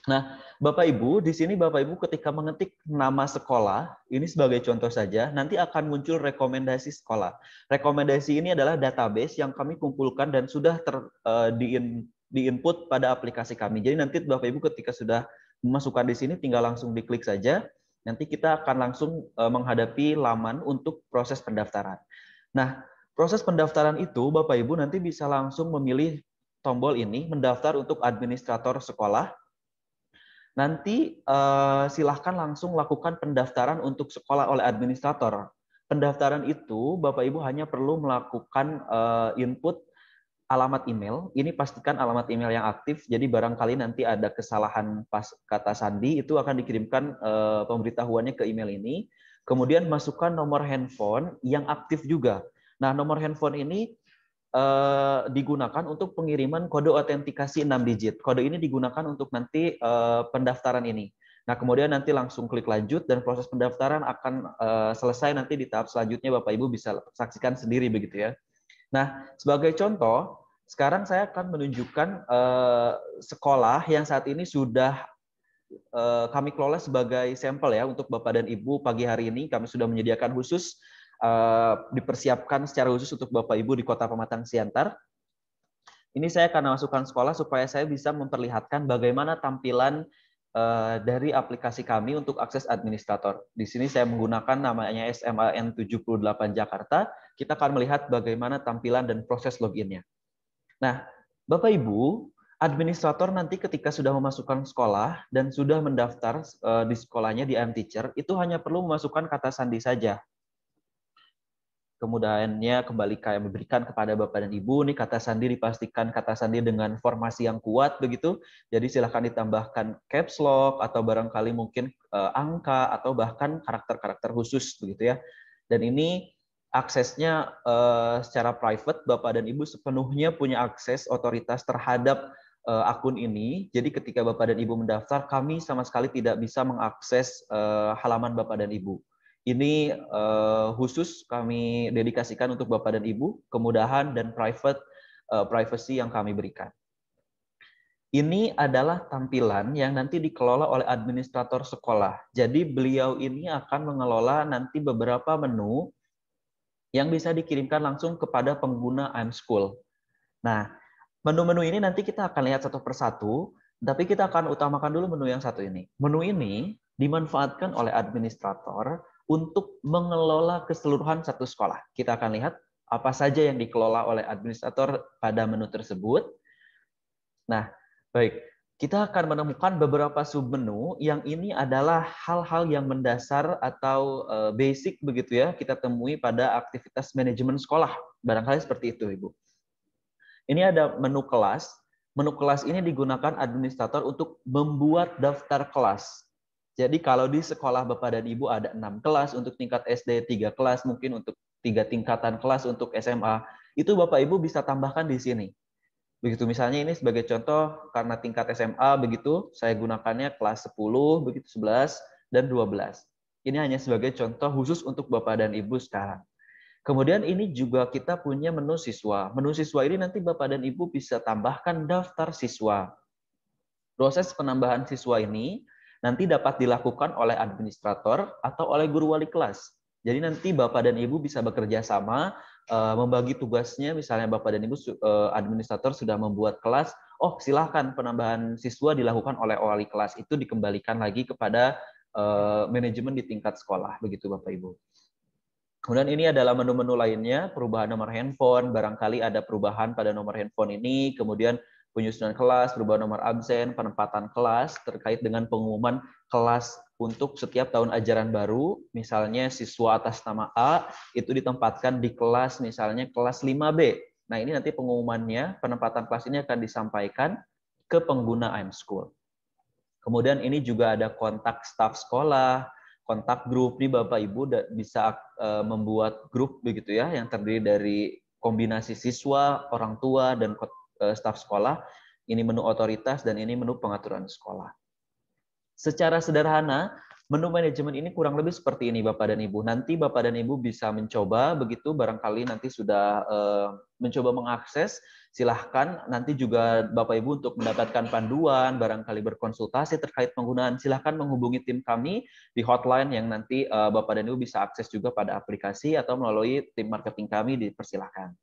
Nah, Bapak Ibu, di sini Bapak Ibu ketika mengetik nama sekolah, ini sebagai contoh saja, nanti akan muncul rekomendasi sekolah. Rekomendasi ini adalah database yang kami kumpulkan dan sudah ter, uh, eh, di di input pada aplikasi kami. Jadi nanti Bapak Ibu ketika sudah memasukkan di sini tinggal langsung diklik saja. Nanti kita akan langsung e, menghadapi laman untuk proses pendaftaran. Nah, proses pendaftaran itu Bapak Ibu nanti bisa langsung memilih tombol ini mendaftar untuk administrator sekolah. Nanti e, silahkan langsung lakukan pendaftaran untuk sekolah oleh administrator. Pendaftaran itu Bapak Ibu hanya perlu melakukan e, input alamat email, ini pastikan alamat email yang aktif. Jadi barangkali nanti ada kesalahan pas kata sandi itu akan dikirimkan eh, pemberitahuannya ke email ini. Kemudian masukkan nomor handphone yang aktif juga. Nah, nomor handphone ini eh, digunakan untuk pengiriman kode autentikasi 6 digit. Kode ini digunakan untuk nanti eh, pendaftaran ini. Nah, kemudian nanti langsung klik lanjut dan proses pendaftaran akan selesai nanti di tahap selanjutnya Bapak Ibu bisa saksikan sendiri begitu ya. Nah, sebagai contoh sekarang saya akan menunjukkan uh, sekolah yang saat ini sudah uh, kami kelola sebagai sampel ya untuk Bapak dan Ibu pagi hari ini. Kami sudah menyediakan khusus uh, dipersiapkan secara khusus untuk Bapak Ibu di Kota Pematang Siantar. Ini saya akan masukkan sekolah supaya saya bisa memperlihatkan bagaimana tampilan dari aplikasi kami untuk akses administrator. Di sini saya menggunakan namanya SMAN 78 Jakarta. Kita akan melihat bagaimana tampilan dan proses loginnya. Nah, Bapak Ibu, administrator nanti ketika sudah memasukkan sekolah dan sudah mendaftar eh, di sekolahnya di I'm Teacher, itu hanya perlu memasukkan kata sandi saja. Kemudiannya kembali kami berikan kepada Bapak dan Ibu, nih kata sandi dipastikan kata sandi dengan formasi yang kuat begitu. Jadi silahkan ditambahkan caps lock atau barangkali mungkin eh, angka atau bahkan karakter-karakter khusus begitu ya. Dan ini aksesnya uh, secara private Bapak dan Ibu sepenuhnya punya akses otoritas terhadap uh, akun ini. Jadi ketika Bapak dan Ibu mendaftar, kami sama sekali tidak bisa mengakses uh, halaman Bapak dan Ibu. Ini uh, khusus kami dedikasikan untuk Bapak dan Ibu, kemudahan dan private uh, privacy yang kami berikan. Ini adalah tampilan yang nanti dikelola oleh administrator sekolah. Jadi beliau ini akan mengelola nanti beberapa menu yang bisa dikirimkan langsung kepada pengguna I'm School. Nah, menu-menu ini nanti kita akan lihat satu persatu, tapi kita akan utamakan dulu menu yang satu ini. Menu ini dimanfaatkan oleh administrator untuk mengelola keseluruhan satu sekolah. Kita akan lihat apa saja yang dikelola oleh administrator pada menu tersebut. Nah, baik kita akan menemukan beberapa submenu yang ini adalah hal-hal yang mendasar atau eh, basic begitu ya kita temui pada aktivitas manajemen sekolah barangkali seperti itu ibu. Ini ada menu kelas. Menu kelas ini digunakan administrator untuk membuat daftar kelas. Jadi kalau di sekolah Bapak dan Ibu ada enam kelas untuk tingkat SD, tiga kelas mungkin untuk tiga tingkatan kelas untuk SMA, itu Bapak Ibu bisa tambahkan di sini Begitu misalnya ini sebagai contoh karena tingkat SMA begitu, saya gunakannya kelas 10, begitu 11 dan 12. Ini hanya sebagai contoh khusus untuk Bapak dan Ibu sekarang. Kemudian ini juga kita punya menu siswa. Menu siswa ini nanti Bapak dan Ibu bisa tambahkan daftar siswa. Proses penambahan siswa ini nanti dapat dilakukan oleh administrator atau oleh guru wali kelas. Jadi nanti Bapak dan Ibu bisa bekerja sama uh, membagi tugasnya misalnya Bapak dan Ibu uh, administrator sudah membuat kelas, oh silahkan penambahan siswa dilakukan oleh wali kelas itu dikembalikan lagi kepada uh, manajemen di tingkat sekolah begitu Bapak Ibu. Kemudian ini adalah menu-menu lainnya, perubahan nomor handphone, barangkali ada perubahan pada nomor handphone ini, kemudian penyusunan kelas, perubahan nomor absen, penempatan kelas terkait dengan pengumuman kelas untuk setiap tahun ajaran baru, misalnya siswa atas nama A itu ditempatkan di kelas misalnya kelas 5B. Nah, ini nanti pengumumannya, penempatan kelas ini akan disampaikan ke pengguna I'm School. Kemudian ini juga ada kontak staf sekolah, kontak grup di Bapak Ibu bisa e, membuat grup begitu ya yang terdiri dari kombinasi siswa, orang tua dan staf sekolah, ini menu otoritas, dan ini menu pengaturan sekolah. Secara sederhana, menu manajemen ini kurang lebih seperti ini Bapak dan Ibu. Nanti Bapak dan Ibu bisa mencoba begitu barangkali nanti sudah eh, mencoba mengakses, silahkan nanti juga Bapak Ibu untuk mendapatkan panduan, barangkali berkonsultasi terkait penggunaan, silahkan menghubungi tim kami di hotline yang nanti eh, Bapak dan Ibu bisa akses juga pada aplikasi atau melalui tim marketing kami dipersilahkan.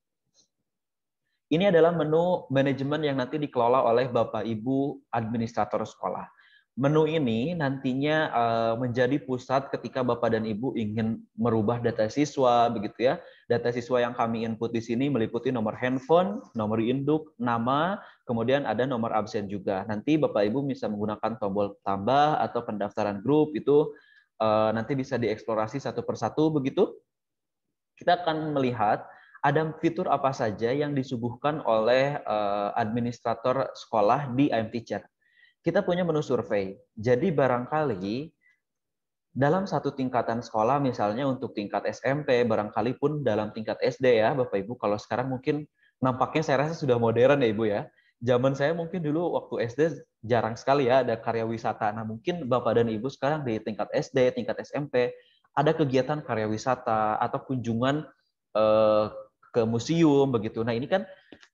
Ini adalah menu manajemen yang nanti dikelola oleh Bapak Ibu administrator sekolah. Menu ini nantinya eh, menjadi pusat ketika Bapak dan Ibu ingin merubah data siswa, begitu ya. Data siswa yang kami input di sini meliputi nomor handphone, nomor induk, nama, kemudian ada nomor absen juga. Nanti Bapak Ibu bisa menggunakan tombol tambah atau pendaftaran grup itu eh, nanti bisa dieksplorasi satu persatu begitu. Kita akan melihat ada fitur apa saja yang disuguhkan oleh eh, administrator sekolah di IM Teacher. Kita punya menu survei. Jadi barangkali dalam satu tingkatan sekolah misalnya untuk tingkat SMP barangkali pun dalam tingkat SD ya Bapak Ibu kalau sekarang mungkin nampaknya saya rasa sudah modern ya Ibu ya. Zaman saya mungkin dulu waktu SD jarang sekali ya ada karya wisata. Nah, mungkin Bapak dan Ibu sekarang di tingkat SD, tingkat SMP ada kegiatan karya wisata atau kunjungan eh, ke museum begitu. Nah, ini kan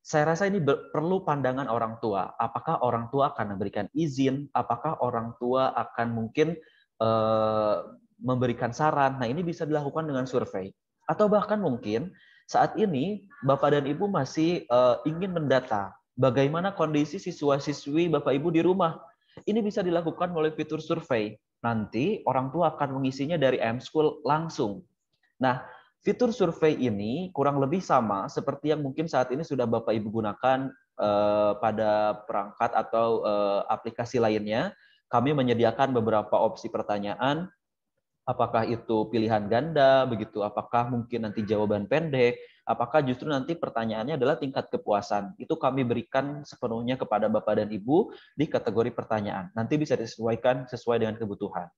saya rasa ini perlu pandangan orang tua. Apakah orang tua akan memberikan izin? Apakah orang tua akan mungkin eh, memberikan saran? Nah, ini bisa dilakukan dengan survei. Atau bahkan mungkin saat ini Bapak dan Ibu masih eh, ingin mendata bagaimana kondisi siswa-siswi Bapak Ibu di rumah. Ini bisa dilakukan melalui fitur survei. Nanti orang tua akan mengisinya dari M-School langsung. Nah, Fitur survei ini kurang lebih sama seperti yang mungkin saat ini sudah Bapak Ibu gunakan eh, pada perangkat atau eh, aplikasi lainnya. Kami menyediakan beberapa opsi pertanyaan, apakah itu pilihan ganda, begitu, apakah mungkin nanti jawaban pendek, apakah justru nanti pertanyaannya adalah tingkat kepuasan. Itu kami berikan sepenuhnya kepada Bapak dan Ibu di kategori pertanyaan. Nanti bisa disesuaikan sesuai dengan kebutuhan.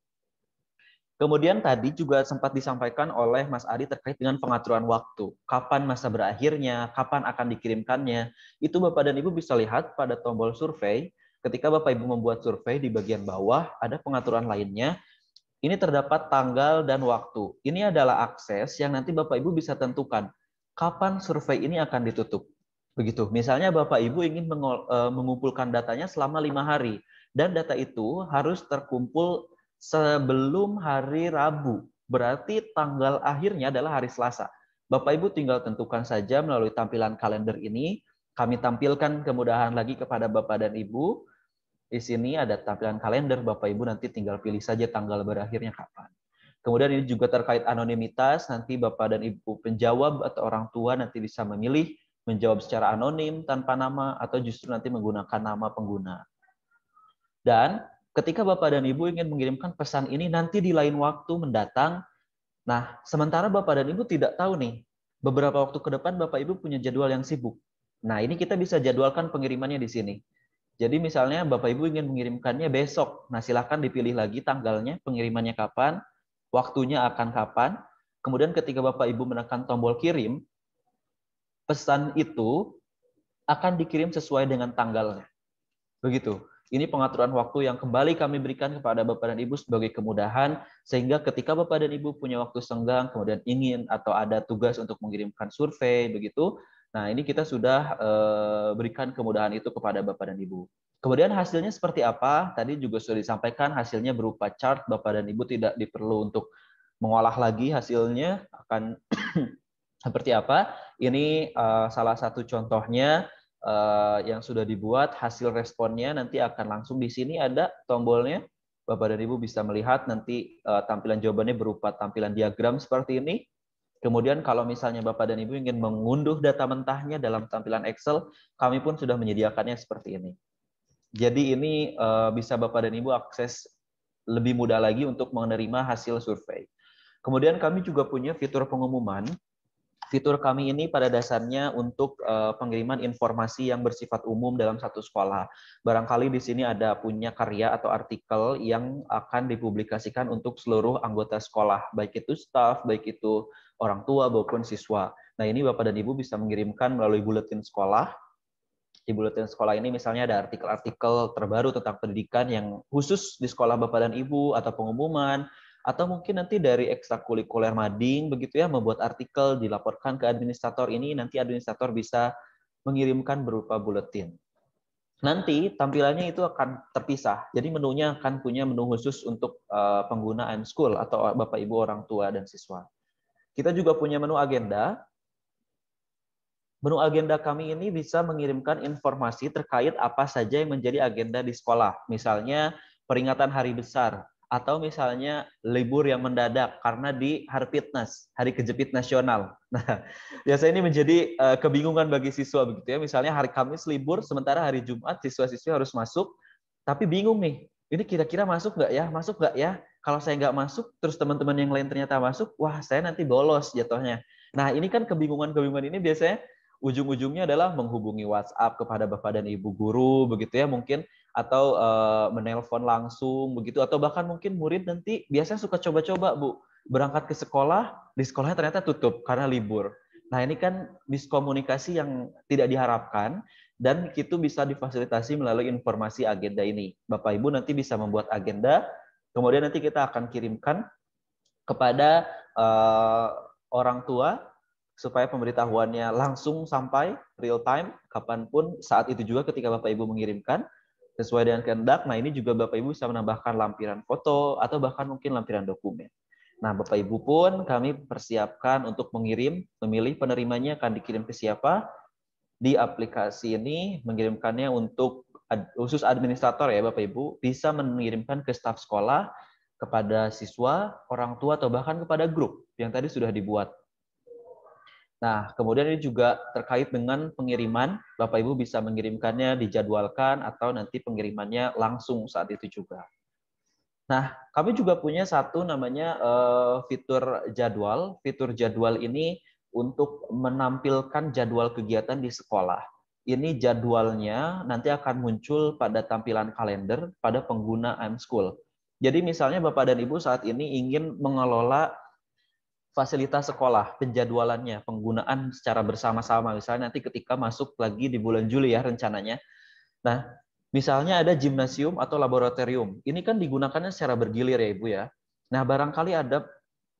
Kemudian tadi juga sempat disampaikan oleh Mas Adi terkait dengan pengaturan waktu. Kapan masa berakhirnya, kapan akan dikirimkannya. Itu Bapak dan Ibu bisa lihat pada tombol survei. Ketika Bapak Ibu membuat survei di bagian bawah, ada pengaturan lainnya. Ini terdapat tanggal dan waktu. Ini adalah akses yang nanti Bapak Ibu bisa tentukan. Kapan survei ini akan ditutup? Begitu. Misalnya Bapak Ibu ingin eh, mengumpulkan datanya selama lima hari. Dan data itu harus terkumpul sebelum hari Rabu. Berarti tanggal akhirnya adalah hari Selasa. Bapak Ibu tinggal tentukan saja melalui tampilan kalender ini. Kami tampilkan kemudahan lagi kepada Bapak dan Ibu. Di sini ada tampilan kalender, Bapak Ibu nanti tinggal pilih saja tanggal berakhirnya kapan. Kemudian ini juga terkait anonimitas, nanti Bapak dan Ibu penjawab atau orang tua nanti bisa memilih menjawab secara anonim tanpa nama atau justru nanti menggunakan nama pengguna. Dan ketika Bapak dan Ibu ingin mengirimkan pesan ini nanti di lain waktu mendatang. Nah, sementara Bapak dan Ibu tidak tahu nih, beberapa waktu ke depan Bapak Ibu punya jadwal yang sibuk. Nah, ini kita bisa jadwalkan pengirimannya di sini. Jadi misalnya Bapak Ibu ingin mengirimkannya besok. Nah, silahkan dipilih lagi tanggalnya, pengirimannya kapan, waktunya akan kapan. Kemudian ketika Bapak Ibu menekan tombol kirim, pesan itu akan dikirim sesuai dengan tanggalnya. Begitu. Ini pengaturan waktu yang kembali kami berikan kepada Bapak dan Ibu sebagai kemudahan, sehingga ketika Bapak dan Ibu punya waktu senggang, kemudian ingin atau ada tugas untuk mengirimkan survei, begitu, nah ini kita sudah eh, berikan kemudahan itu kepada Bapak dan Ibu. Kemudian hasilnya seperti apa? Tadi juga sudah disampaikan hasilnya berupa chart, Bapak dan Ibu tidak diperlu untuk mengolah lagi hasilnya akan seperti apa. Ini eh, salah satu contohnya Eh, yang sudah dibuat, hasil responnya nanti akan langsung di sini ada tombolnya. Bapak dan Ibu bisa melihat nanti eh, tampilan jawabannya berupa tampilan diagram seperti ini. Kemudian kalau misalnya Bapak dan Ibu ingin mengunduh data mentahnya dalam tampilan Excel, kami pun sudah menyediakannya seperti ini. Jadi ini eh, bisa Bapak dan Ibu akses lebih mudah lagi untuk menerima hasil survei. Kemudian kami juga punya fitur pengumuman Fitur kami ini pada dasarnya untuk eh, pengiriman informasi yang bersifat umum dalam satu sekolah. Barangkali di sini ada punya karya atau artikel yang akan dipublikasikan untuk seluruh anggota sekolah, baik itu staff, baik itu orang tua maupun siswa. Nah, ini Bapak dan Ibu bisa mengirimkan melalui buletin sekolah. Di buletin sekolah ini misalnya ada artikel-artikel terbaru tentang pendidikan yang khusus di sekolah Bapak dan Ibu atau pengumuman atau mungkin nanti dari ekstrakurikuler mading begitu ya membuat artikel dilaporkan ke administrator ini nanti administrator bisa mengirimkan berupa buletin. Nanti tampilannya itu akan terpisah. Jadi menunya akan punya menu khusus untuk eh, pengguna I'm School atau Bapak Ibu orang tua dan siswa. Kita juga punya menu agenda. Menu agenda kami ini bisa mengirimkan informasi terkait apa saja yang menjadi agenda di sekolah. Misalnya peringatan hari besar, atau misalnya libur yang mendadak karena di hari fitness, hari kejepit nasional. Nah, biasanya ini menjadi eh, kebingungan bagi siswa begitu ya. Misalnya hari Kamis libur, sementara hari Jumat siswa-siswi harus masuk, tapi bingung nih, ini kira-kira masuk nggak ya? Masuk nggak ya? Kalau saya nggak masuk, terus teman-teman yang lain ternyata masuk, wah saya nanti bolos jatuhnya. Nah, ini kan kebingungan-kebingungan ini biasanya ujung-ujungnya adalah menghubungi WhatsApp kepada bapak dan ibu guru begitu ya mungkin atau uh, menelpon langsung begitu atau bahkan mungkin murid nanti biasanya suka coba-coba Bu berangkat ke sekolah di sekolahnya ternyata tutup karena libur. Nah, ini kan miskomunikasi yang tidak diharapkan dan itu bisa difasilitasi melalui informasi agenda ini. Bapak Ibu nanti bisa membuat agenda, kemudian nanti kita akan kirimkan kepada uh, orang tua supaya pemberitahuannya langsung sampai real time kapanpun saat itu juga ketika Bapak Ibu mengirimkan sesuai dengan kehendak. Nah, ini juga Bapak Ibu bisa menambahkan lampiran foto atau bahkan mungkin lampiran dokumen. Nah, Bapak Ibu pun kami persiapkan untuk mengirim, memilih penerimanya akan dikirim ke siapa. Di aplikasi ini mengirimkannya untuk khusus administrator ya Bapak Ibu, bisa mengirimkan ke staf sekolah, kepada siswa, orang tua, atau bahkan kepada grup yang tadi sudah dibuat Nah, kemudian ini juga terkait dengan pengiriman. Bapak Ibu bisa mengirimkannya dijadwalkan atau nanti pengirimannya langsung saat itu juga. Nah, kami juga punya satu namanya eh, fitur jadwal. Fitur jadwal ini untuk menampilkan jadwal kegiatan di sekolah. Ini jadwalnya nanti akan muncul pada tampilan kalender pada pengguna M School. Jadi misalnya Bapak dan Ibu saat ini ingin mengelola fasilitas sekolah, penjadwalannya, penggunaan secara bersama-sama. Misalnya nanti ketika masuk lagi di bulan Juli ya rencananya. Nah, misalnya ada gimnasium atau laboratorium. Ini kan digunakannya secara bergilir ya Ibu ya. Nah, barangkali ada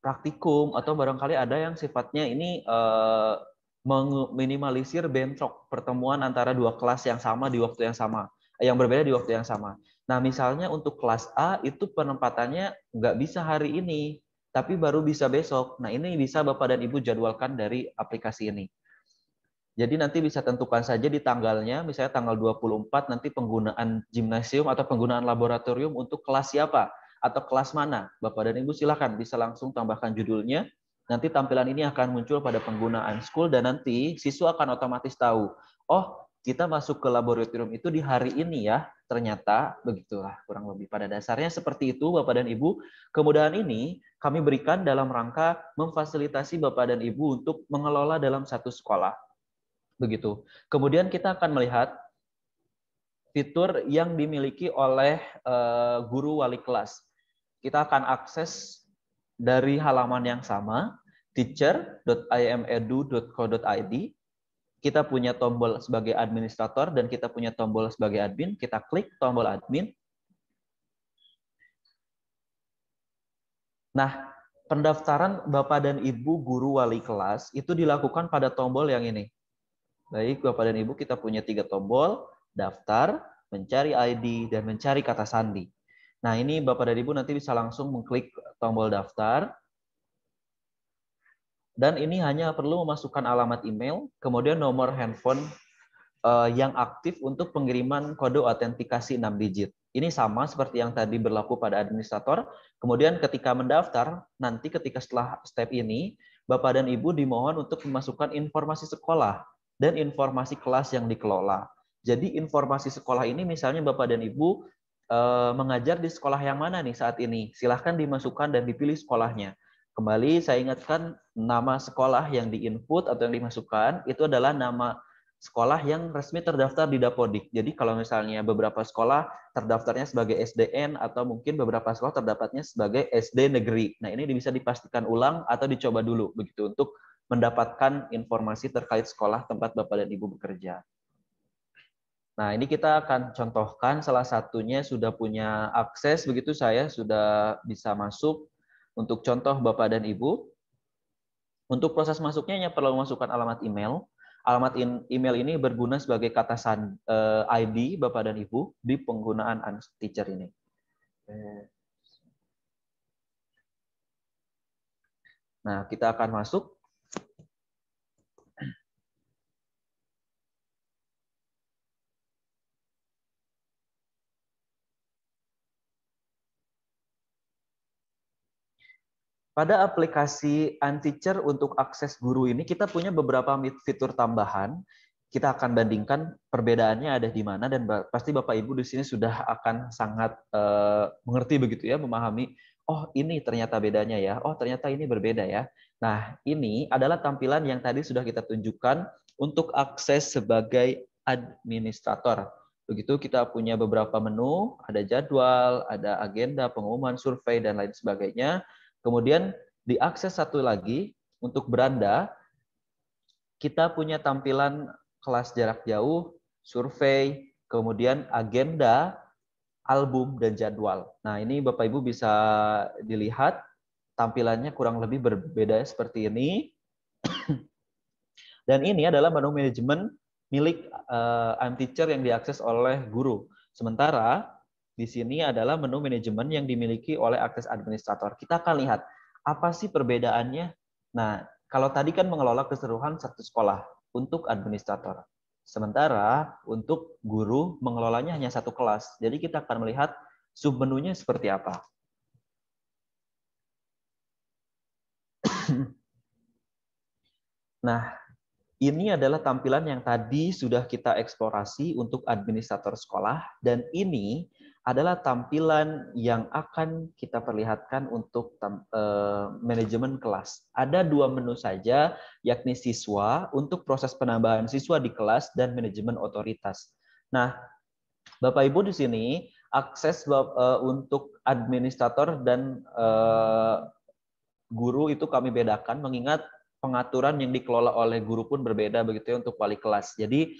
praktikum atau barangkali ada yang sifatnya ini eh, meminimalisir bentrok pertemuan antara dua kelas yang sama di waktu yang sama, eh, yang berbeda di waktu yang sama. Nah, misalnya untuk kelas A itu penempatannya nggak bisa hari ini, tapi baru bisa besok. Nah, ini bisa Bapak dan Ibu jadwalkan dari aplikasi ini. Jadi nanti bisa tentukan saja di tanggalnya, misalnya tanggal 24 nanti penggunaan gimnasium atau penggunaan laboratorium untuk kelas siapa atau kelas mana. Bapak dan Ibu silakan bisa langsung tambahkan judulnya. Nanti tampilan ini akan muncul pada penggunaan school dan nanti siswa akan otomatis tahu, oh kita masuk ke laboratorium itu di hari ini ya. Ternyata begitulah kurang lebih. Pada dasarnya seperti itu Bapak dan Ibu. Kemudahan ini kami berikan dalam rangka memfasilitasi Bapak dan Ibu untuk mengelola dalam satu sekolah. Begitu. Kemudian kita akan melihat fitur yang dimiliki oleh eh, guru wali kelas. Kita akan akses dari halaman yang sama teacher.imedu.co.id kita punya tombol sebagai administrator dan kita punya tombol sebagai admin. Kita klik tombol admin. Nah, pendaftaran Bapak dan Ibu guru wali kelas itu dilakukan pada tombol yang ini. Baik, Bapak dan Ibu kita punya tiga tombol, daftar, mencari ID, dan mencari kata sandi. Nah, ini Bapak dan Ibu nanti bisa langsung mengklik tombol daftar, dan ini hanya perlu memasukkan alamat email, kemudian nomor handphone eh, yang aktif untuk pengiriman kode autentikasi 6 digit. Ini sama seperti yang tadi berlaku pada administrator. Kemudian ketika mendaftar, nanti ketika setelah step ini, Bapak dan Ibu dimohon untuk memasukkan informasi sekolah dan informasi kelas yang dikelola. Jadi informasi sekolah ini misalnya Bapak dan Ibu eh, mengajar di sekolah yang mana nih saat ini, silahkan dimasukkan dan dipilih sekolahnya. Kembali saya ingatkan nama sekolah yang diinput atau yang dimasukkan itu adalah nama sekolah yang resmi terdaftar di Dapodik. Jadi kalau misalnya beberapa sekolah terdaftarnya sebagai SDN atau mungkin beberapa sekolah terdapatnya sebagai SD negeri. Nah, ini bisa dipastikan ulang atau dicoba dulu begitu untuk mendapatkan informasi terkait sekolah tempat Bapak dan Ibu bekerja. Nah, ini kita akan contohkan salah satunya sudah punya akses begitu saya sudah bisa masuk untuk contoh Bapak dan Ibu. Untuk proses masuknya, hanya perlu masukkan alamat email. Alamat in, email ini berguna sebagai kata san, uh, eh, ID Bapak dan Ibu di penggunaan teacher ini. Nah, kita akan masuk Pada aplikasi Anteacher untuk akses guru ini kita punya beberapa fitur tambahan. Kita akan bandingkan perbedaannya ada di mana dan pasti Bapak Ibu di sini sudah akan sangat uh, mengerti begitu ya, memahami oh ini ternyata bedanya ya, oh ternyata ini berbeda ya. Nah, ini adalah tampilan yang tadi sudah kita tunjukkan untuk akses sebagai administrator. Begitu kita punya beberapa menu, ada jadwal, ada agenda, pengumuman, survei, dan lain sebagainya. Kemudian diakses satu lagi untuk beranda, kita punya tampilan kelas jarak jauh, survei, kemudian agenda, album, dan jadwal. Nah ini Bapak Ibu bisa dilihat tampilannya kurang lebih berbeda seperti ini. Dan ini adalah menu manajemen milik uh, I'm Teacher yang diakses oleh guru. Sementara di sini adalah menu manajemen yang dimiliki oleh akses administrator. Kita akan lihat apa sih perbedaannya. Nah, kalau tadi kan mengelola keseluruhan satu sekolah untuk administrator. Sementara untuk guru mengelolanya hanya satu kelas. Jadi kita akan melihat submenunya seperti apa. nah, ini adalah tampilan yang tadi sudah kita eksplorasi untuk administrator sekolah dan ini adalah tampilan yang akan kita perlihatkan untuk eh, manajemen kelas. Ada dua menu saja, yakni siswa untuk proses penambahan siswa di kelas dan manajemen otoritas. Nah, Bapak Ibu di sini akses eh, untuk administrator dan eh, guru itu kami bedakan mengingat pengaturan yang dikelola oleh guru pun berbeda begitu ya untuk wali kelas. Jadi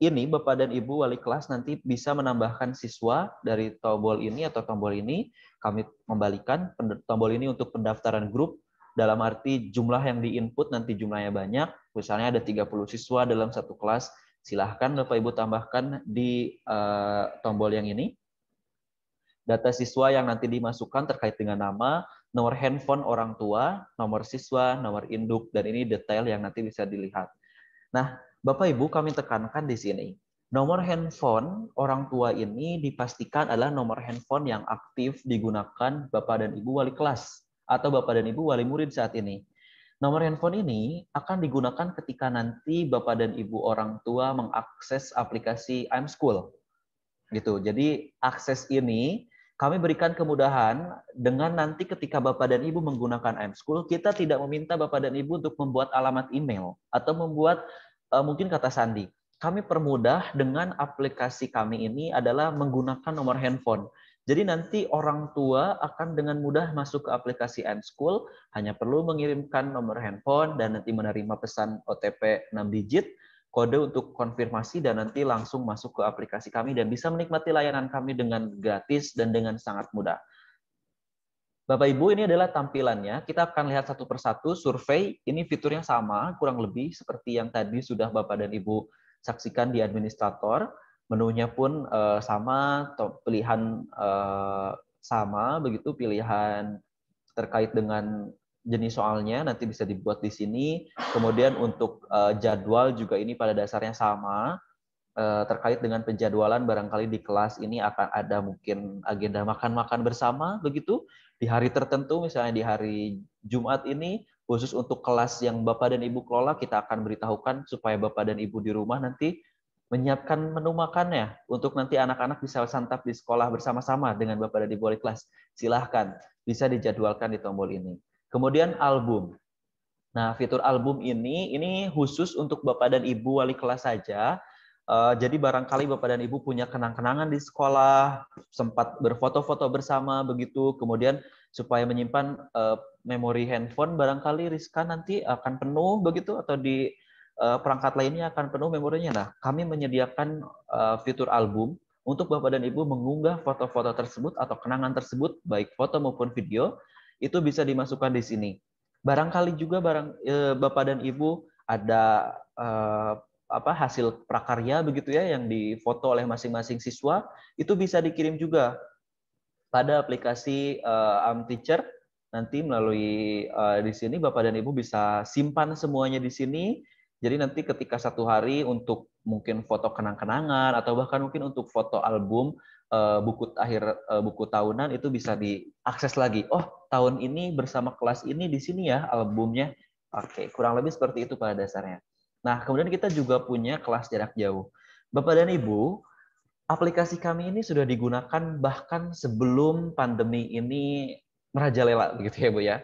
ini Bapak dan Ibu wali kelas nanti bisa menambahkan siswa dari tombol ini atau tombol ini. Kami membalikan tombol ini untuk pendaftaran grup dalam arti jumlah yang diinput nanti jumlahnya banyak. Misalnya ada 30 siswa dalam satu kelas. Silahkan Bapak Ibu tambahkan di uh, tombol yang ini. Data siswa yang nanti dimasukkan terkait dengan nama, nomor handphone orang tua, nomor siswa, nomor induk, dan ini detail yang nanti bisa dilihat. Nah, Bapak Ibu kami tekankan di sini, nomor handphone orang tua ini dipastikan adalah nomor handphone yang aktif digunakan Bapak dan Ibu wali kelas atau Bapak dan Ibu wali murid saat ini. Nomor handphone ini akan digunakan ketika nanti Bapak dan Ibu orang tua mengakses aplikasi I'm School. Gitu. Jadi akses ini kami berikan kemudahan dengan nanti ketika Bapak dan Ibu menggunakan I'm School, kita tidak meminta Bapak dan Ibu untuk membuat alamat email atau membuat uh, mungkin kata Sandi, kami permudah dengan aplikasi kami ini adalah menggunakan nomor handphone. Jadi nanti orang tua akan dengan mudah masuk ke aplikasi N-School, hanya perlu mengirimkan nomor handphone dan nanti menerima pesan OTP 6 digit, kode untuk konfirmasi dan nanti langsung masuk ke aplikasi kami dan bisa menikmati layanan kami dengan gratis dan dengan sangat mudah. Bapak Ibu, ini adalah tampilannya. Kita akan lihat satu persatu survei. Ini fiturnya sama, kurang lebih seperti yang tadi sudah Bapak dan Ibu saksikan di administrator. Menunya pun eh, sama, pilihan eh, sama, begitu pilihan terkait dengan jenis soalnya nanti bisa dibuat di sini. Kemudian untuk eh, jadwal juga ini pada dasarnya sama. terkait dengan penjadwalan barangkali di kelas ini akan ada mungkin agenda makan-makan bersama begitu di hari tertentu, misalnya di hari Jumat ini, khusus untuk kelas yang Bapak dan Ibu kelola, kita akan beritahukan supaya Bapak dan Ibu di rumah nanti menyiapkan menu makannya untuk nanti anak-anak bisa santap di sekolah bersama-sama dengan Bapak dan Ibu wali kelas. Silahkan, bisa dijadwalkan di tombol ini. Kemudian album. Nah, fitur album ini ini khusus untuk Bapak dan Ibu wali kelas saja Eh, jadi barangkali Bapak dan Ibu punya kenang-kenangan di sekolah, sempat berfoto-foto bersama begitu, kemudian supaya menyimpan eh, memori handphone barangkali Rizka nanti akan penuh begitu atau di eh, perangkat lainnya akan penuh memorinya. Nah, kami menyediakan fitur album untuk Bapak dan Ibu mengunggah foto-foto tersebut atau kenangan tersebut baik foto maupun video itu bisa dimasukkan di sini. Barangkali juga barang Bapak dan Ibu ada apa hasil prakarya begitu ya yang difoto oleh masing-masing siswa itu bisa dikirim juga pada aplikasi uh, eh, Am Teacher nanti melalui uh, di sini Bapak dan Ibu bisa simpan semuanya di sini. Jadi nanti ketika satu hari untuk mungkin foto kenang-kenangan atau bahkan mungkin untuk foto album uh, buku akhir uh, buku tahunan itu bisa diakses lagi. Oh, tahun ini bersama kelas ini di sini ya albumnya. Oke, kurang lebih seperti itu pada dasarnya. Nah, kemudian kita juga punya kelas jarak jauh. Bapak dan Ibu, aplikasi kami ini sudah digunakan bahkan sebelum pandemi ini merajalela begitu ya, Bu ya.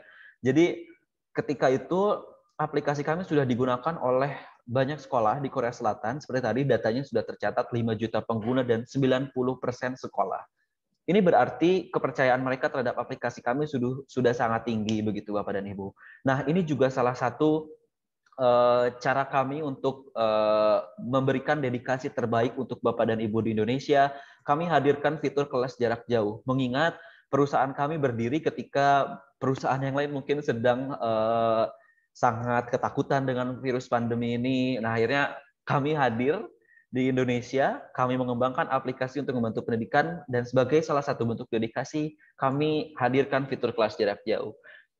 Jadi ketika itu aplikasi kami sudah digunakan oleh banyak sekolah di Korea Selatan. Seperti tadi datanya sudah tercatat 5 juta pengguna dan 90% sekolah. Ini berarti kepercayaan mereka terhadap aplikasi kami sudah sudah sangat tinggi begitu Bapak dan Ibu. Nah, ini juga salah satu Eh, cara kami untuk eh, memberikan dedikasi terbaik untuk Bapak dan Ibu di Indonesia, kami hadirkan fitur kelas jarak jauh. Mengingat perusahaan kami berdiri ketika perusahaan yang lain mungkin sedang eh, sangat ketakutan dengan virus pandemi ini. Nah, akhirnya kami hadir di Indonesia, kami mengembangkan aplikasi untuk membantu pendidikan dan sebagai salah satu bentuk dedikasi, kami hadirkan fitur kelas jarak jauh.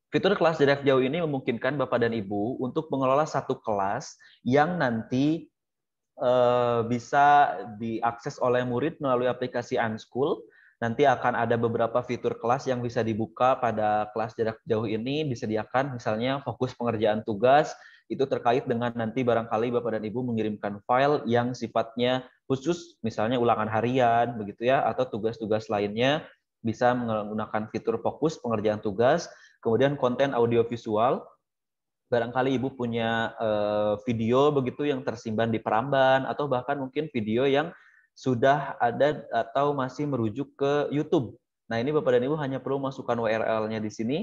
Fitur kelas jarak jauh ini memungkinkan Bapak dan Ibu untuk mengelola satu kelas yang nanti eh, bisa diakses oleh murid melalui aplikasi Unschool. Nanti akan ada beberapa fitur kelas yang bisa dibuka pada kelas jarak jauh ini disediakan misalnya fokus pengerjaan tugas itu terkait dengan nanti barangkali Bapak dan Ibu mengirimkan file yang sifatnya khusus misalnya ulangan harian begitu ya atau tugas-tugas lainnya bisa menggunakan fitur fokus pengerjaan tugas kemudian konten audiovisual barangkali ibu punya eh, video begitu yang tersimpan di Peramban atau bahkan mungkin video yang sudah ada atau masih merujuk ke YouTube. Nah ini bapak dan ibu hanya perlu masukkan URL-nya di sini,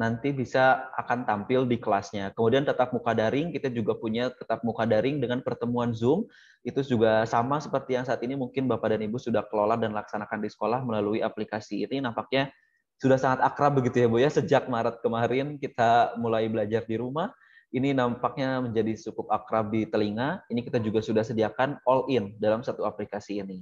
nanti bisa akan tampil di kelasnya. Kemudian tetap muka daring, kita juga punya tetap muka daring dengan pertemuan Zoom, itu juga sama seperti yang saat ini mungkin bapak dan ibu sudah kelola dan laksanakan di sekolah melalui aplikasi ini. Nampaknya sudah sangat akrab begitu ya Bu ya sejak Maret kemarin kita mulai belajar di rumah ini nampaknya menjadi cukup akrab di telinga. Ini kita juga sudah sediakan all in dalam satu aplikasi ini.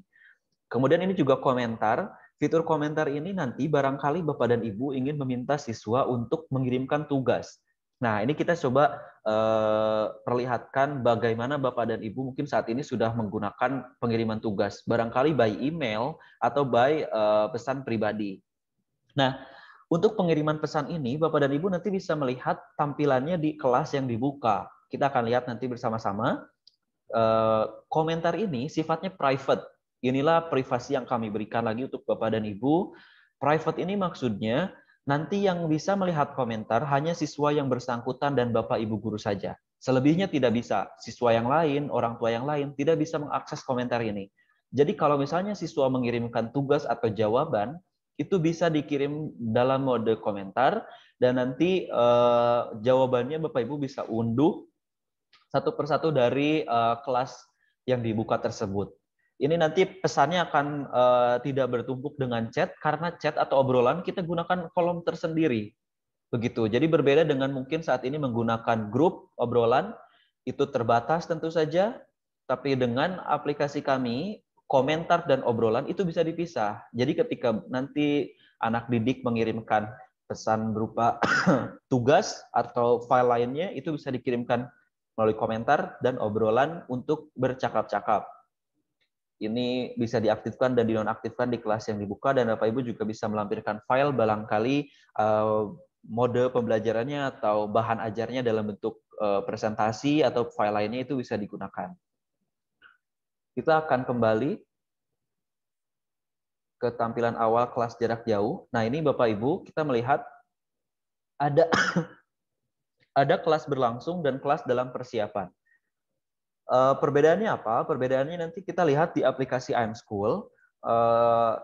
Kemudian ini juga komentar. Fitur komentar ini nanti barangkali Bapak dan Ibu ingin meminta siswa untuk mengirimkan tugas. Nah, ini kita coba eh, perlihatkan bagaimana Bapak dan Ibu mungkin saat ini sudah menggunakan pengiriman tugas, barangkali by email atau by eh, pesan pribadi. Nah, untuk pengiriman pesan ini, Bapak dan Ibu nanti bisa melihat tampilannya di kelas yang dibuka. Kita akan lihat nanti bersama-sama. Eh, komentar ini sifatnya private. Inilah privasi yang kami berikan lagi untuk Bapak dan Ibu. Private ini maksudnya nanti yang bisa melihat komentar hanya siswa yang bersangkutan dan Bapak Ibu guru saja. Selebihnya tidak bisa. Siswa yang lain, orang tua yang lain tidak bisa mengakses komentar ini. Jadi kalau misalnya siswa mengirimkan tugas atau jawaban, itu bisa dikirim dalam mode komentar dan nanti uh, jawabannya Bapak Ibu bisa unduh satu persatu dari uh, kelas yang dibuka tersebut. Ini nanti pesannya akan uh, tidak bertumpuk dengan chat karena chat atau obrolan kita gunakan kolom tersendiri. Begitu. Jadi berbeda dengan mungkin saat ini menggunakan grup obrolan itu terbatas tentu saja, tapi dengan aplikasi kami komentar dan obrolan itu bisa dipisah. Jadi ketika nanti anak didik mengirimkan pesan berupa tugas atau file lainnya itu bisa dikirimkan melalui komentar dan obrolan untuk bercakap-cakap. Ini bisa diaktifkan dan dinonaktifkan di kelas yang dibuka dan Bapak Ibu juga bisa melampirkan file barangkali eh, mode pembelajarannya atau bahan ajarnya dalam bentuk eh, presentasi atau file lainnya itu bisa digunakan. Kita akan kembali ke tampilan awal kelas jarak jauh. Nah, ini Bapak Ibu, kita melihat ada ada kelas berlangsung dan kelas dalam persiapan. Eh, perbedaannya apa? Perbedaannya nanti kita lihat di aplikasi I'm School. Eh,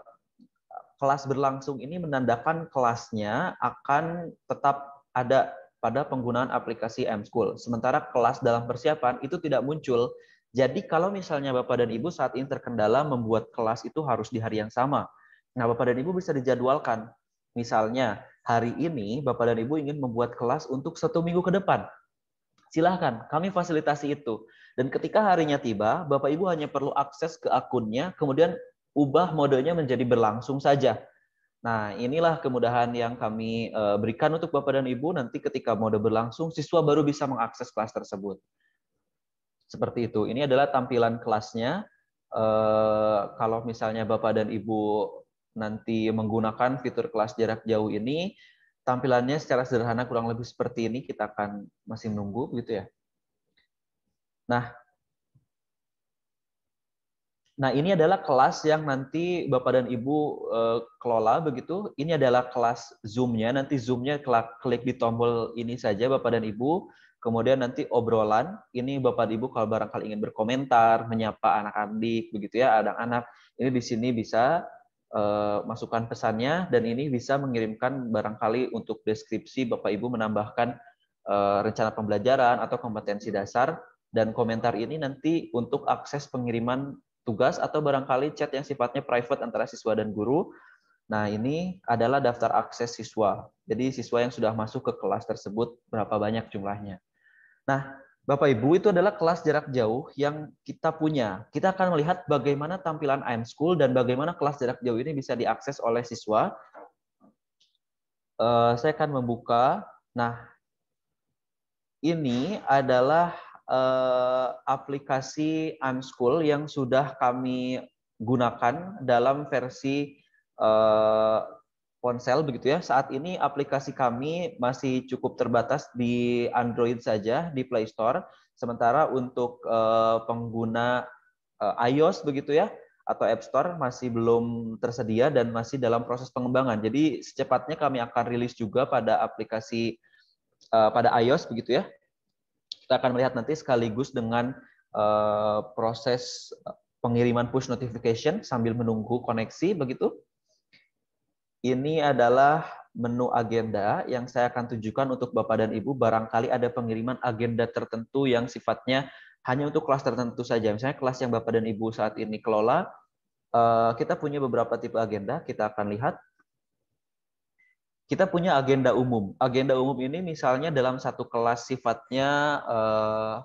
kelas berlangsung ini menandakan kelasnya akan tetap ada pada penggunaan aplikasi M School. Sementara kelas dalam persiapan itu tidak muncul jadi kalau misalnya Bapak dan Ibu saat ini terkendala membuat kelas itu harus di hari yang sama. Nah, Bapak dan Ibu bisa dijadwalkan. Misalnya, hari ini Bapak dan Ibu ingin membuat kelas untuk satu minggu ke depan. Silahkan, kami fasilitasi itu. Dan ketika harinya tiba, Bapak Ibu hanya perlu akses ke akunnya, kemudian ubah modenya menjadi berlangsung saja. Nah, inilah kemudahan yang kami eh, berikan untuk Bapak dan Ibu nanti ketika mode berlangsung, siswa baru bisa mengakses kelas tersebut seperti itu. Ini adalah tampilan kelasnya. Eh, kalau misalnya Bapak dan Ibu nanti menggunakan fitur kelas jarak jauh ini, tampilannya secara sederhana kurang lebih seperti ini. Kita akan masih menunggu, begitu ya. Nah, Nah, ini adalah kelas yang nanti Bapak dan Ibu eh, kelola begitu. Ini adalah kelas Zoom-nya. Nanti Zoom-nya klik di tombol ini saja Bapak dan Ibu. Kemudian nanti obrolan, ini Bapak Ibu kalau barangkali ingin berkomentar, menyapa anak anak begitu ya, ada anak ini di sini bisa uh, masukkan pesannya dan ini bisa mengirimkan barangkali untuk deskripsi Bapak Ibu menambahkan uh, rencana pembelajaran atau kompetensi dasar dan komentar ini nanti untuk akses pengiriman tugas atau barangkali chat yang sifatnya private antara siswa dan guru. Nah, ini adalah daftar akses siswa. Jadi siswa yang sudah masuk ke kelas tersebut berapa banyak jumlahnya. Nah, Bapak Ibu itu adalah kelas jarak jauh yang kita punya. Kita akan melihat bagaimana tampilan I'm School dan bagaimana kelas jarak jauh ini bisa diakses oleh siswa. Eh, saya akan membuka. Nah, ini adalah eh, aplikasi I'm School yang sudah kami gunakan dalam versi eh, ponsel begitu ya. Saat ini aplikasi kami masih cukup terbatas di Android saja di Play Store. Sementara untuk eh, pengguna eh, iOS begitu ya atau App Store masih belum tersedia dan masih dalam proses pengembangan. Jadi secepatnya kami akan rilis juga pada aplikasi eh, pada iOS begitu ya. Kita akan melihat nanti sekaligus dengan proses pengiriman push notification sambil menunggu koneksi begitu ini adalah menu agenda yang saya akan tunjukkan untuk Bapak dan Ibu. Barangkali ada pengiriman agenda tertentu yang sifatnya hanya untuk kelas tertentu saja. Misalnya kelas yang Bapak dan Ibu saat ini kelola, eh, kita punya beberapa tipe agenda, kita akan lihat. Kita punya agenda umum. Agenda umum ini misalnya dalam satu kelas sifatnya eh,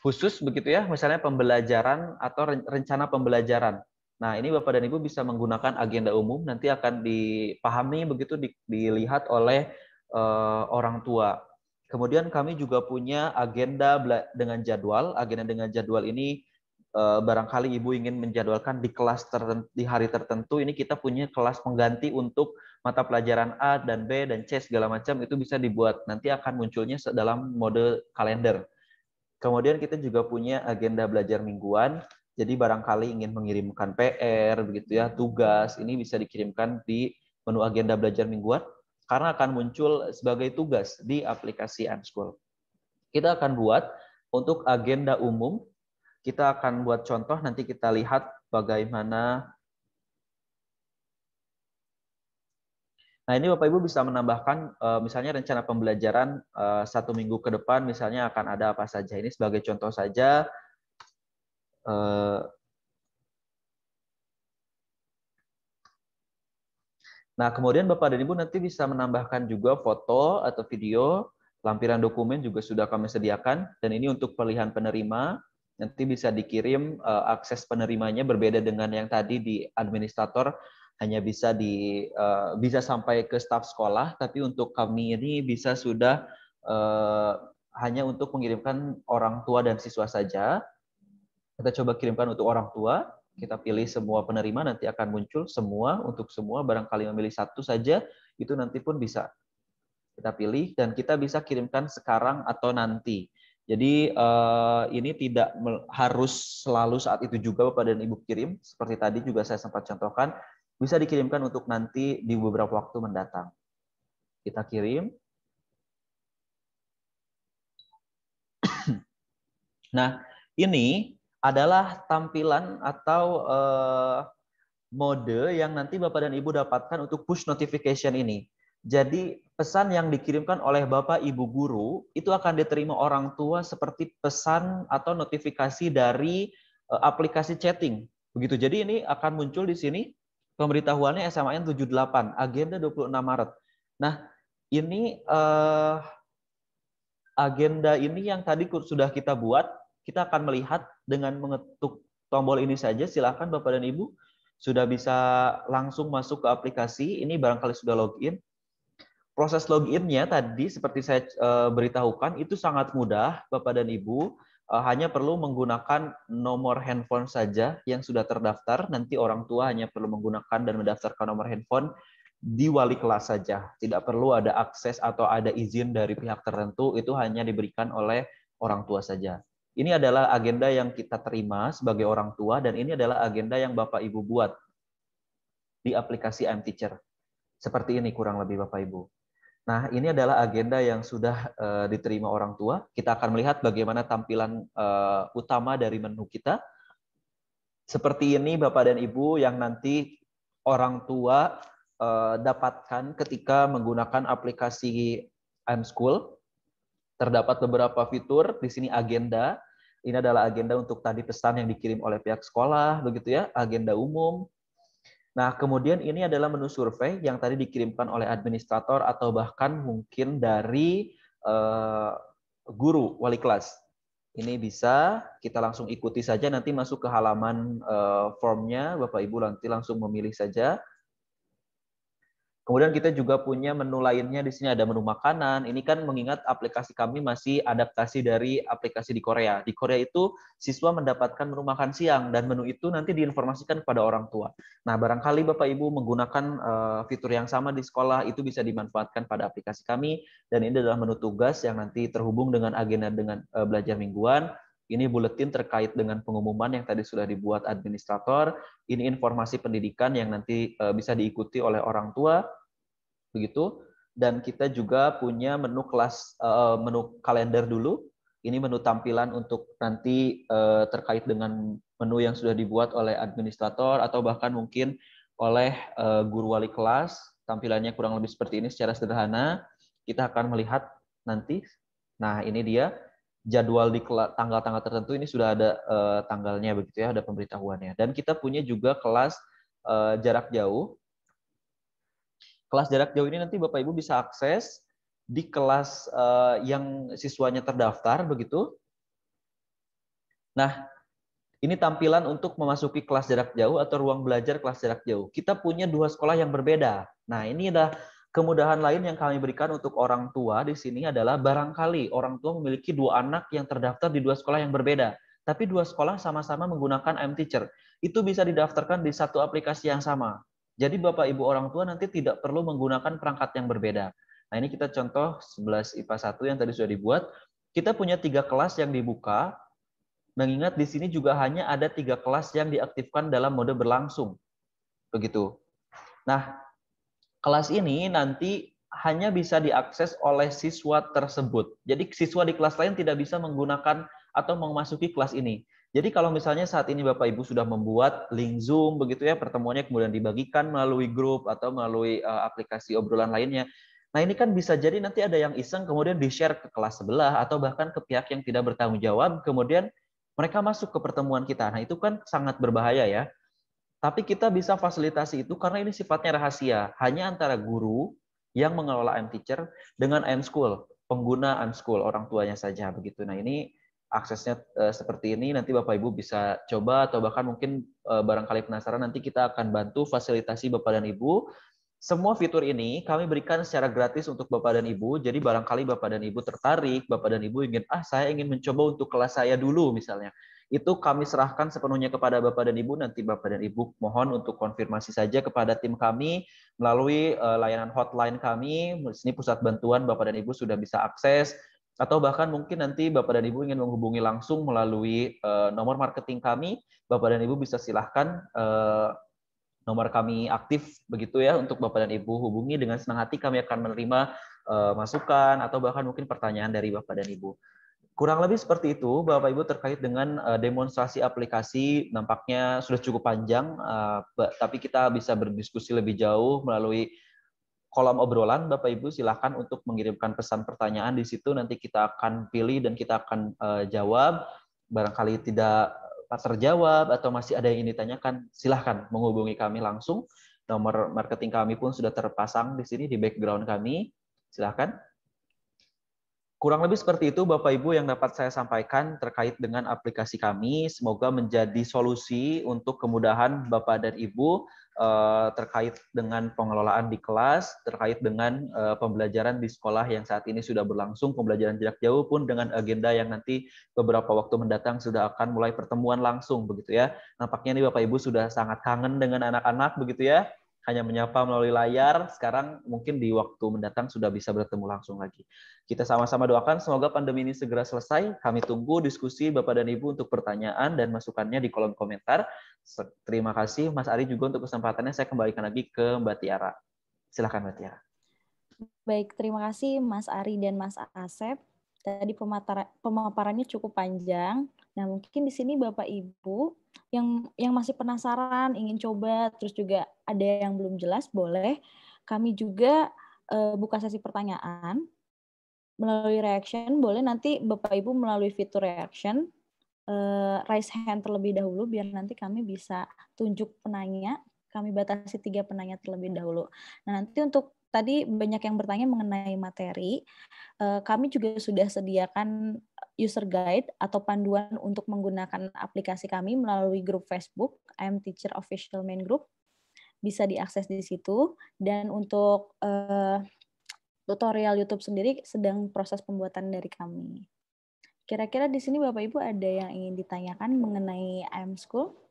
khusus begitu ya, misalnya pembelajaran atau rencana pembelajaran. Nah, ini Bapak dan Ibu bisa menggunakan agenda umum nanti akan dipahami begitu dilihat oleh uh, orang tua. Kemudian kami juga punya agenda dengan jadwal. Agenda dengan jadwal ini uh, barangkali Ibu ingin menjadwalkan di kelas tertentu, di hari tertentu ini kita punya kelas pengganti untuk mata pelajaran A dan B dan C segala macam itu bisa dibuat. Nanti akan munculnya dalam mode kalender. Kemudian kita juga punya agenda belajar mingguan jadi barangkali ingin mengirimkan PR begitu ya, tugas ini bisa dikirimkan di menu agenda belajar mingguan karena akan muncul sebagai tugas di aplikasi Unschool. Kita akan buat untuk agenda umum, kita akan buat contoh nanti kita lihat bagaimana Nah, ini Bapak Ibu bisa menambahkan eh, misalnya rencana pembelajaran eh, satu minggu ke depan misalnya akan ada apa saja. Ini sebagai contoh saja Eh, nah, kemudian Bapak dan Ibu nanti bisa menambahkan juga foto atau video, lampiran dokumen juga sudah kami sediakan, dan ini untuk pilihan penerima, nanti bisa dikirim eh, akses penerimanya berbeda dengan yang tadi di administrator, hanya bisa di eh, bisa sampai ke staf sekolah, tapi untuk kami ini bisa sudah hanya untuk mengirimkan orang tua dan siswa saja, kita coba kirimkan untuk orang tua, kita pilih semua penerima nanti akan muncul semua untuk semua barangkali memilih satu saja itu nanti pun bisa kita pilih dan kita bisa kirimkan sekarang atau nanti. Jadi eh, ini tidak harus selalu saat itu juga Bapak dan Ibu kirim. Seperti tadi juga saya sempat contohkan, bisa dikirimkan untuk nanti di beberapa waktu mendatang. Kita kirim. Nah, ini adalah tampilan atau uh, mode yang nanti Bapak dan Ibu dapatkan untuk push notification ini. Jadi pesan yang dikirimkan oleh Bapak Ibu guru itu akan diterima orang tua seperti pesan atau notifikasi dari uh, aplikasi chatting. Begitu. Jadi ini akan muncul di sini pemberitahuannya SMAN 78, agenda 26 Maret. Nah, ini uh, agenda ini yang tadi sudah kita buat kita akan melihat dengan mengetuk tombol ini saja. Silakan Bapak dan Ibu sudah bisa langsung masuk ke aplikasi. Ini barangkali sudah login. Proses loginnya tadi seperti saya eh, beritahukan itu sangat mudah Bapak dan Ibu. Eh, hanya perlu menggunakan nomor handphone saja yang sudah terdaftar. Nanti orang tua hanya perlu menggunakan dan mendaftarkan nomor handphone di wali kelas saja. Tidak perlu ada akses atau ada izin dari pihak tertentu. Itu hanya diberikan oleh orang tua saja. Ini adalah agenda yang kita terima sebagai orang tua dan ini adalah agenda yang Bapak Ibu buat di aplikasi I'm Teacher. Seperti ini kurang lebih Bapak Ibu. Nah, ini adalah agenda yang sudah uh, diterima orang tua. Kita akan melihat bagaimana tampilan uh, utama dari menu kita. Seperti ini Bapak dan Ibu yang nanti orang tua uh, dapatkan ketika menggunakan aplikasi I'm School Terdapat beberapa fitur di sini agenda. Ini adalah agenda untuk tadi pesan yang dikirim oleh pihak sekolah, begitu ya, agenda umum. Nah, kemudian ini adalah menu survei yang tadi dikirimkan oleh administrator atau bahkan mungkin dari uh, guru wali kelas. Ini bisa kita langsung ikuti saja nanti masuk ke halaman uh, formnya, Bapak Ibu nanti langsung memilih saja Kemudian kita juga punya menu lainnya di sini ada menu makanan. Ini kan mengingat aplikasi kami masih adaptasi dari aplikasi di Korea. Di Korea itu siswa mendapatkan menu makan siang dan menu itu nanti diinformasikan kepada orang tua. Nah, barangkali Bapak Ibu menggunakan eh, fitur yang sama di sekolah itu bisa dimanfaatkan pada aplikasi kami dan ini adalah menu tugas yang nanti terhubung dengan agenda dengan eh, belajar mingguan ini buletin terkait dengan pengumuman yang tadi sudah dibuat administrator. Ini informasi pendidikan yang nanti eh, bisa diikuti oleh orang tua, begitu. Dan kita juga punya menu kelas, eh, menu kalender dulu. Ini menu tampilan untuk nanti eh, terkait dengan menu yang sudah dibuat oleh administrator atau bahkan mungkin oleh guru wali kelas. Tampilannya kurang lebih seperti ini secara sederhana. Kita akan melihat nanti. Nah, ini dia jadwal di tanggal-tanggal tertentu ini sudah ada uh, tanggalnya begitu ya, ada pemberitahuannya. Dan kita punya juga kelas uh, jarak jauh. Kelas jarak jauh ini nanti Bapak Ibu bisa akses di kelas uh, yang siswanya terdaftar begitu. Nah, ini tampilan untuk memasuki kelas jarak jauh atau ruang belajar kelas jarak jauh. Kita punya dua sekolah yang berbeda. Nah, ini adalah Kemudahan lain yang kami berikan untuk orang tua di sini adalah barangkali orang tua memiliki dua anak yang terdaftar di dua sekolah yang berbeda, tapi dua sekolah sama-sama menggunakan I'm Teacher. Itu bisa didaftarkan di satu aplikasi yang sama. Jadi Bapak Ibu orang tua nanti tidak perlu menggunakan perangkat yang berbeda. Nah, ini kita contoh 11 IPA 1 yang tadi sudah dibuat. Kita punya tiga kelas yang dibuka. Mengingat di sini juga hanya ada tiga kelas yang diaktifkan dalam mode berlangsung. Begitu. Nah, Kelas ini nanti hanya bisa diakses oleh siswa tersebut. Jadi siswa di kelas lain tidak bisa menggunakan atau memasuki kelas ini. Jadi kalau misalnya saat ini Bapak Ibu sudah membuat link Zoom begitu ya pertemuannya kemudian dibagikan melalui grup atau melalui eh, aplikasi obrolan lainnya. Nah, ini kan bisa jadi nanti ada yang iseng kemudian di-share ke kelas sebelah atau bahkan ke pihak yang tidak bertanggung jawab kemudian mereka masuk ke pertemuan kita. Nah, itu kan sangat berbahaya ya. Tapi kita bisa fasilitasi itu karena ini sifatnya rahasia, hanya antara guru yang mengelola M teacher dengan M school, pengguna M school orang tuanya saja begitu. Nah, ini aksesnya eh, seperti ini nanti Bapak Ibu bisa coba atau bahkan mungkin eh, barangkali penasaran nanti kita akan bantu fasilitasi Bapak dan Ibu. Semua fitur ini kami berikan secara gratis untuk Bapak dan Ibu. Jadi barangkali Bapak dan Ibu tertarik, Bapak dan Ibu ingin ah saya ingin mencoba untuk kelas saya dulu misalnya itu kami serahkan sepenuhnya kepada Bapak dan Ibu. Nanti Bapak dan Ibu mohon untuk konfirmasi saja kepada tim kami melalui eh, layanan hotline kami. Di sini pusat bantuan Bapak dan Ibu sudah bisa akses atau bahkan mungkin nanti Bapak dan Ibu ingin menghubungi langsung melalui eh, nomor marketing kami, Bapak dan Ibu bisa silahkan eh, nomor kami aktif begitu ya untuk Bapak dan Ibu hubungi dengan senang hati kami akan menerima masukan atau bahkan mungkin pertanyaan dari Bapak dan Ibu kurang lebih seperti itu Bapak Ibu terkait dengan eh, demonstrasi aplikasi nampaknya sudah cukup panjang eh, tapi kita bisa berdiskusi lebih jauh melalui kolom obrolan Bapak Ibu silakan untuk mengirimkan pesan pertanyaan di situ nanti kita akan pilih dan kita akan eh, jawab barangkali tidak terjawab atau masih ada yang ingin ditanyakan silakan menghubungi kami langsung nomor marketing kami pun sudah terpasang di sini di background kami silakan Kurang lebih seperti itu Bapak Ibu yang dapat saya sampaikan terkait dengan aplikasi kami. Semoga menjadi solusi untuk kemudahan Bapak dan Ibu eh, terkait dengan pengelolaan di kelas, terkait dengan eh, pembelajaran di sekolah yang saat ini sudah berlangsung, pembelajaran jarak jauh pun dengan agenda yang nanti beberapa waktu mendatang sudah akan mulai pertemuan langsung begitu ya. Nampaknya nih Bapak Ibu sudah sangat kangen dengan anak-anak begitu ya hanya menyapa melalui layar. Sekarang mungkin di waktu mendatang sudah bisa bertemu langsung lagi. Kita sama-sama doakan semoga pandemi ini segera selesai. Kami tunggu diskusi Bapak dan Ibu untuk pertanyaan dan masukannya di kolom komentar. Terima kasih Mas Ari juga untuk kesempatannya. Saya kembalikan lagi ke Mbak Tiara. Silahkan Mbak Tiara. Baik, terima kasih Mas Ari dan Mas Asep. Tadi pemaparannya cukup panjang. Nah, mungkin di sini Bapak Ibu yang yang masih penasaran ingin coba terus juga ada yang belum jelas boleh kami juga uh, buka sesi pertanyaan melalui reaction boleh nanti Bapak Ibu melalui fitur reaction uh, raise hand terlebih dahulu biar nanti kami bisa tunjuk penanya kami batasi tiga penanya terlebih dahulu. Nah nanti untuk tadi banyak yang bertanya mengenai materi. Eh, kami juga sudah sediakan user guide atau panduan untuk menggunakan aplikasi kami melalui grup Facebook I'm Teacher Official Main Group. Bisa diakses di situ dan untuk eh, tutorial YouTube sendiri sedang proses pembuatan dari kami. Kira-kira di sini Bapak Ibu ada yang ingin ditanyakan mengenai I'm School?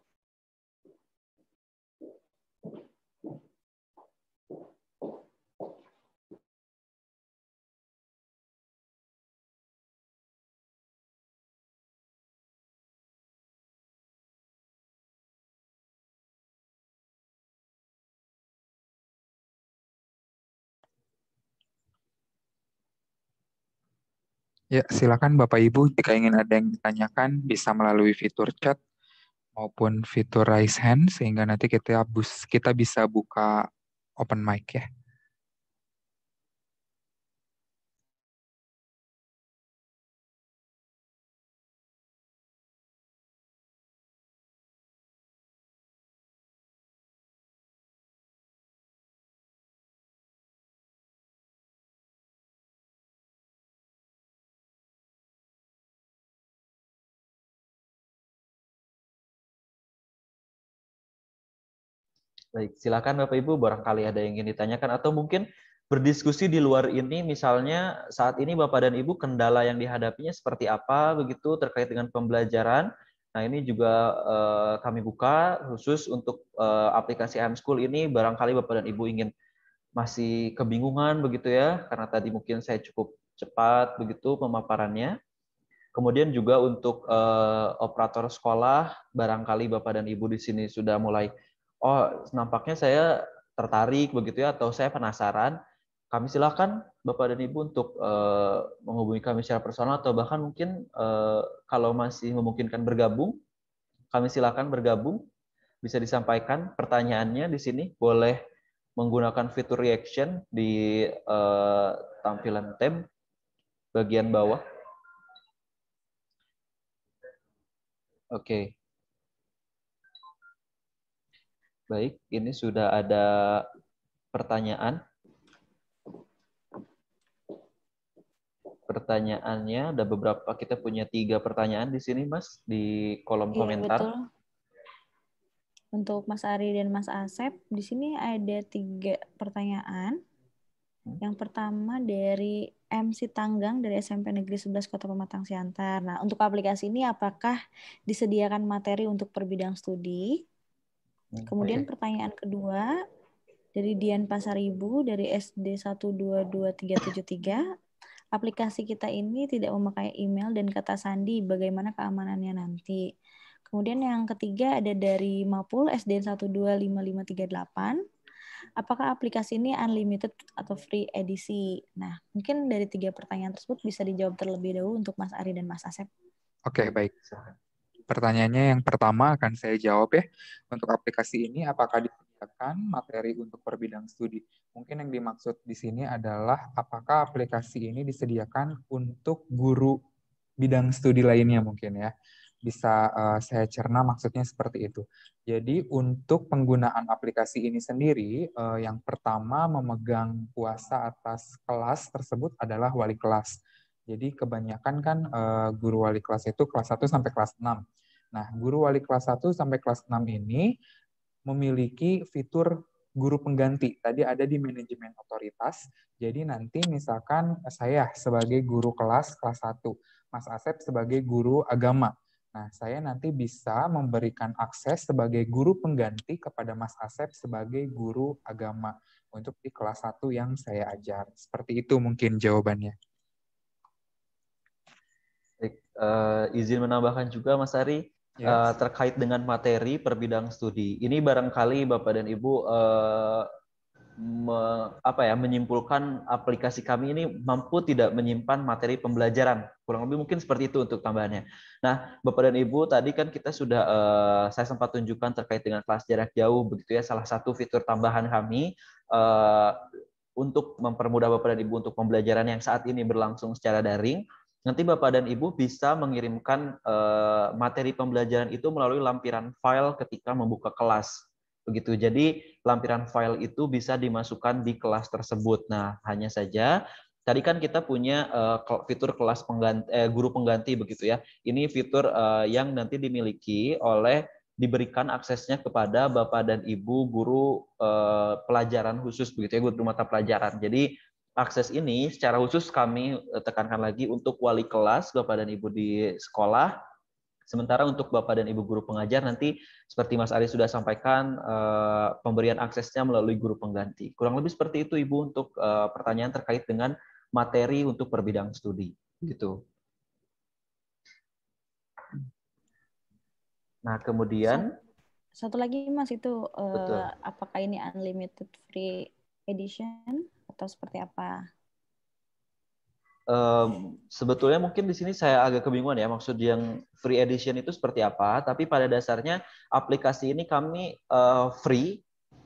Ya, silakan Bapak Ibu jika ingin ada yang ditanyakan bisa melalui fitur chat maupun fitur raise hand sehingga nanti kita kita bisa buka open mic ya. Baik, silakan Bapak Ibu barangkali ada yang ingin ditanyakan atau mungkin berdiskusi di luar ini misalnya saat ini Bapak dan Ibu kendala yang dihadapinya seperti apa begitu terkait dengan pembelajaran. Nah, ini juga eh, kami buka khusus untuk eh, aplikasi M-School ini barangkali Bapak dan Ibu ingin masih kebingungan begitu ya karena tadi mungkin saya cukup cepat begitu pemaparannya. Kemudian juga untuk eh, operator sekolah barangkali Bapak dan Ibu di sini sudah mulai oh nampaknya saya tertarik begitu ya atau saya penasaran, kami silakan Bapak dan Ibu untuk uh, menghubungi kami secara personal atau bahkan mungkin uh, kalau masih memungkinkan bergabung, kami silakan bergabung. Bisa disampaikan pertanyaannya di sini, boleh menggunakan fitur reaction di uh, tampilan tab bagian bawah. Oke. Okay. Baik, ini sudah ada pertanyaan. Pertanyaannya ada beberapa, kita punya tiga pertanyaan di sini, Mas, di kolom iya, komentar. Betul. Untuk Mas Ari dan Mas Asep, di sini ada tiga pertanyaan. Hmm. Yang pertama dari MC Tanggang dari SMP Negeri 11 Kota Pematang Siantar. Nah, untuk aplikasi ini apakah disediakan materi untuk perbidang studi? Kemudian pertanyaan kedua dari Dian Pasaribu dari SD 122373. Aplikasi kita ini tidak memakai email dan kata sandi, bagaimana keamanannya nanti? Kemudian yang ketiga ada dari Mapul SD 125538 apakah aplikasi ini unlimited atau free edisi? Nah, mungkin dari tiga pertanyaan tersebut bisa dijawab terlebih dahulu untuk Mas Ari dan Mas Asep. Oke, okay, baik. Pertanyaannya yang pertama akan saya jawab ya. Untuk aplikasi ini apakah disediakan materi untuk per bidang studi? Mungkin yang dimaksud di sini adalah apakah aplikasi ini disediakan untuk guru bidang studi lainnya mungkin ya. Bisa uh, saya cerna maksudnya seperti itu. Jadi untuk penggunaan aplikasi ini sendiri, uh, yang pertama memegang kuasa atas kelas tersebut adalah wali kelas. Jadi kebanyakan kan uh, guru wali kelas itu kelas 1 sampai kelas 6. Nah, guru wali kelas 1 sampai kelas 6 ini memiliki fitur guru pengganti. Tadi ada di manajemen otoritas. Jadi nanti misalkan saya sebagai guru kelas kelas 1, Mas Asep sebagai guru agama. Nah, saya nanti bisa memberikan akses sebagai guru pengganti kepada Mas Asep sebagai guru agama untuk di kelas 1 yang saya ajar. Seperti itu mungkin jawabannya uh, izin menambahkan juga Mas Ari yes. Ya. uh, terkait dengan materi per bidang studi. Ini barangkali Bapak dan Ibu uh, me, apa ya menyimpulkan aplikasi kami ini mampu tidak menyimpan materi pembelajaran kurang lebih mungkin seperti itu untuk tambahannya. Nah bapak dan ibu tadi kan kita sudah uh, saya sempat tunjukkan terkait dengan kelas jarak jauh begitu ya salah satu fitur tambahan kami uh, untuk mempermudah bapak dan ibu untuk pembelajaran yang saat ini berlangsung secara daring Nanti Bapak dan Ibu bisa mengirimkan eh, materi pembelajaran itu melalui lampiran file ketika membuka kelas. Begitu. Jadi lampiran file itu bisa dimasukkan di kelas tersebut. Nah, hanya saja tadi kan kita punya eh, fitur kelas pengganti eh, guru pengganti begitu ya. Ini fitur eh, yang nanti dimiliki oleh diberikan aksesnya kepada Bapak dan Ibu guru pelajaran khusus begitu ya, guru mata pelajaran. Jadi akses ini secara khusus kami eh, tekankan lagi untuk wali kelas Bapak dan Ibu di sekolah. Sementara untuk Bapak dan Ibu guru pengajar nanti seperti Mas Ari sudah sampaikan eh, pemberian aksesnya melalui guru pengganti. Kurang lebih seperti itu Ibu untuk eh, pertanyaan terkait dengan materi untuk per bidang studi gitu. Nah, kemudian satu lagi Mas itu Betul. apakah ini unlimited free edition atau seperti apa? Um, sebetulnya mungkin di sini saya agak kebingungan ya maksud yang free edition itu seperti apa. Tapi pada dasarnya aplikasi ini kami uh, free,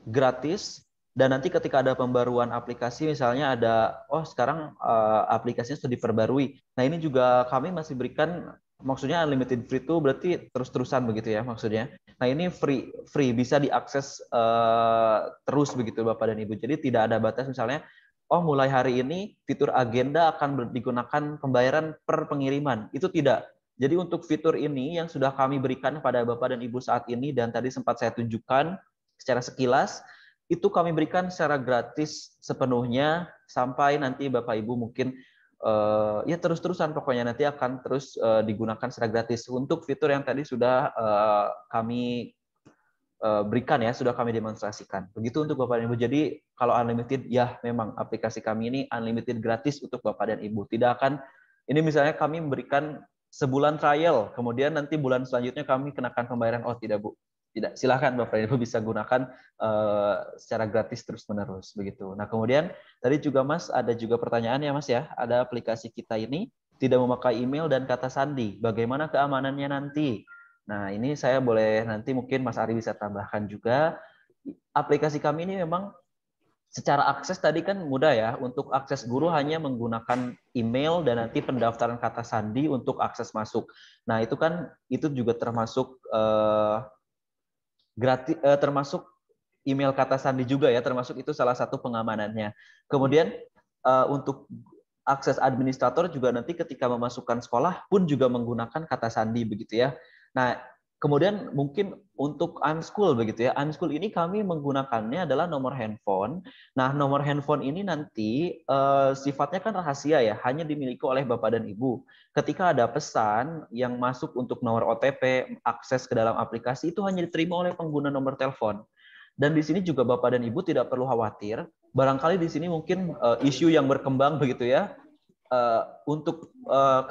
gratis, dan nanti ketika ada pembaruan aplikasi misalnya ada oh sekarang uh, aplikasinya sudah diperbarui. Nah ini juga kami masih berikan maksudnya unlimited free itu berarti terus-terusan begitu ya maksudnya. Nah ini free free bisa diakses uh, terus begitu Bapak dan Ibu. Jadi tidak ada batas misalnya oh mulai hari ini fitur agenda akan digunakan pembayaran per pengiriman. Itu tidak. Jadi untuk fitur ini yang sudah kami berikan kepada Bapak dan Ibu saat ini dan tadi sempat saya tunjukkan secara sekilas itu kami berikan secara gratis sepenuhnya sampai nanti Bapak Ibu mungkin uh, ya terus-terusan pokoknya nanti akan terus uh, digunakan secara gratis untuk fitur yang tadi sudah uh, kami uh, berikan ya sudah kami demonstrasikan begitu untuk bapak dan ibu jadi kalau unlimited ya memang aplikasi kami ini unlimited gratis untuk bapak dan ibu tidak akan ini misalnya kami memberikan sebulan trial kemudian nanti bulan selanjutnya kami kenakan pembayaran oh tidak bu tidak silahkan Bapak Ibu bisa gunakan eh, secara gratis terus menerus begitu. Nah kemudian tadi juga Mas ada juga pertanyaan ya Mas ya ada aplikasi kita ini tidak memakai email dan kata sandi. Bagaimana keamanannya nanti? Nah ini saya boleh nanti mungkin Mas Ari bisa tambahkan juga aplikasi kami ini memang secara akses tadi kan mudah ya untuk akses guru hanya menggunakan email dan nanti pendaftaran kata sandi untuk akses masuk. Nah itu kan itu juga termasuk eh, gratis eh, termasuk email kata sandi juga ya termasuk itu salah satu pengamanannya kemudian eh, untuk akses administrator juga nanti ketika memasukkan sekolah pun juga menggunakan kata sandi begitu ya nah Kemudian mungkin untuk unschool begitu ya. Unschool ini kami menggunakannya adalah nomor handphone. Nah, nomor handphone ini nanti uh, sifatnya kan rahasia ya, hanya dimiliki oleh Bapak dan Ibu. Ketika ada pesan yang masuk untuk nomor OTP, akses ke dalam aplikasi itu hanya diterima oleh pengguna nomor telepon. Dan di sini juga Bapak dan Ibu tidak perlu khawatir. Barangkali di sini mungkin uh, isu yang berkembang begitu ya. Uh, untuk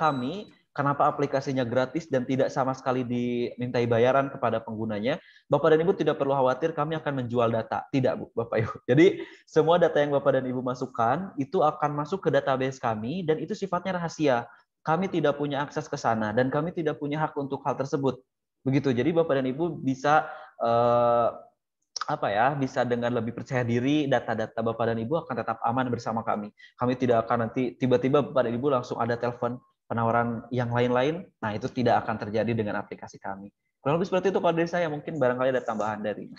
kami kenapa aplikasinya gratis dan tidak sama sekali dimintai bayaran kepada penggunanya. Bapak dan Ibu tidak perlu khawatir kami akan menjual data. Tidak, Bu, Bapak Ibu. Jadi semua data yang Bapak dan Ibu masukkan itu akan masuk ke database kami dan itu sifatnya rahasia. Kami tidak punya akses ke sana dan kami tidak punya hak untuk hal tersebut. Begitu. Jadi Bapak dan Ibu bisa eh, apa ya bisa dengan lebih percaya diri data-data bapak dan ibu akan tetap aman bersama kami. Kami tidak akan nanti tiba-tiba bapak dan ibu langsung ada telepon penawaran yang lain-lain, nah itu tidak akan terjadi dengan aplikasi kami. Kurang lebih seperti itu kalau dari saya, mungkin barangkali ada tambahan dari.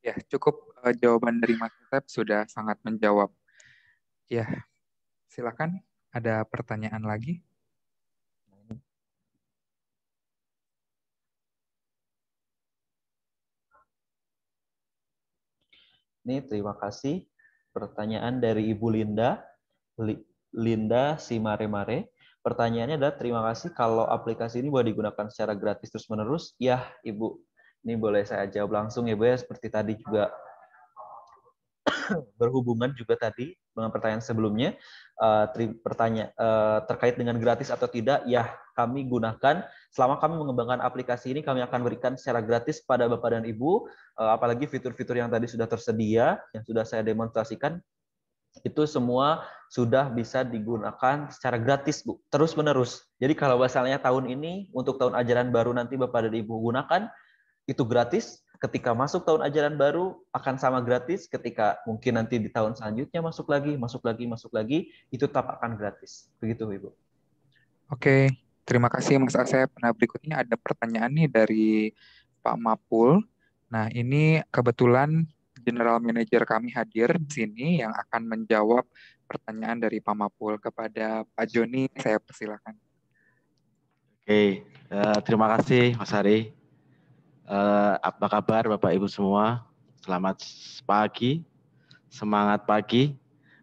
Ya, cukup eh, jawaban dari Mas Tep sudah sangat menjawab. Ya, silakan ada pertanyaan lagi? Ini terima kasih. Pertanyaan dari Ibu Linda, Linda Simare-Mare. Pertanyaannya adalah terima kasih kalau aplikasi ini boleh digunakan secara gratis terus-menerus? Ya, Ibu. Ini boleh saya jawab langsung ya, Bu ya, seperti tadi juga berhubungan juga tadi dengan pertanyaan sebelumnya eh, pertanyaan eh, terkait dengan gratis atau tidak ya kami gunakan selama kami mengembangkan aplikasi ini kami akan berikan secara gratis pada Bapak dan Ibu eh, apalagi fitur-fitur yang tadi sudah tersedia yang sudah saya demonstrasikan itu semua sudah bisa digunakan secara gratis, Bu. Terus menerus. Jadi kalau misalnya tahun ini untuk tahun ajaran baru nanti Bapak dan Ibu gunakan itu gratis, ketika masuk tahun ajaran baru akan sama gratis, ketika mungkin nanti di tahun selanjutnya masuk lagi, masuk lagi, masuk lagi, itu tetap akan gratis. Begitu, Ibu. Oke, terima kasih Mas Asep. Nah, berikutnya ada pertanyaan nih dari Pak Mapul. Nah, ini kebetulan general manager kami hadir di sini yang akan menjawab pertanyaan dari Pak Mapul kepada Pak Joni. Saya persilakan. Oke, uh, terima kasih Mas Hari. Uh, eh, apa kabar Bapak Ibu semua? Selamat pagi, semangat pagi.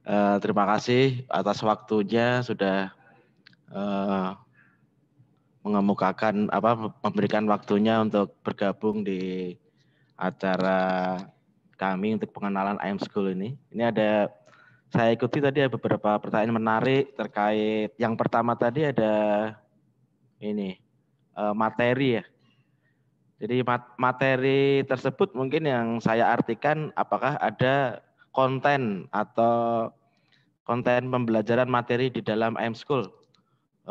Uh, terima kasih atas waktunya sudah uh, mengemukakan apa memberikan waktunya untuk bergabung di acara kami untuk pengenalan IM School ini. Ini ada saya ikuti tadi ada beberapa pertanyaan menarik terkait yang pertama tadi ada ini eh, materi ya. Jadi materi tersebut mungkin yang saya artikan apakah ada konten atau konten pembelajaran materi di dalam IM School?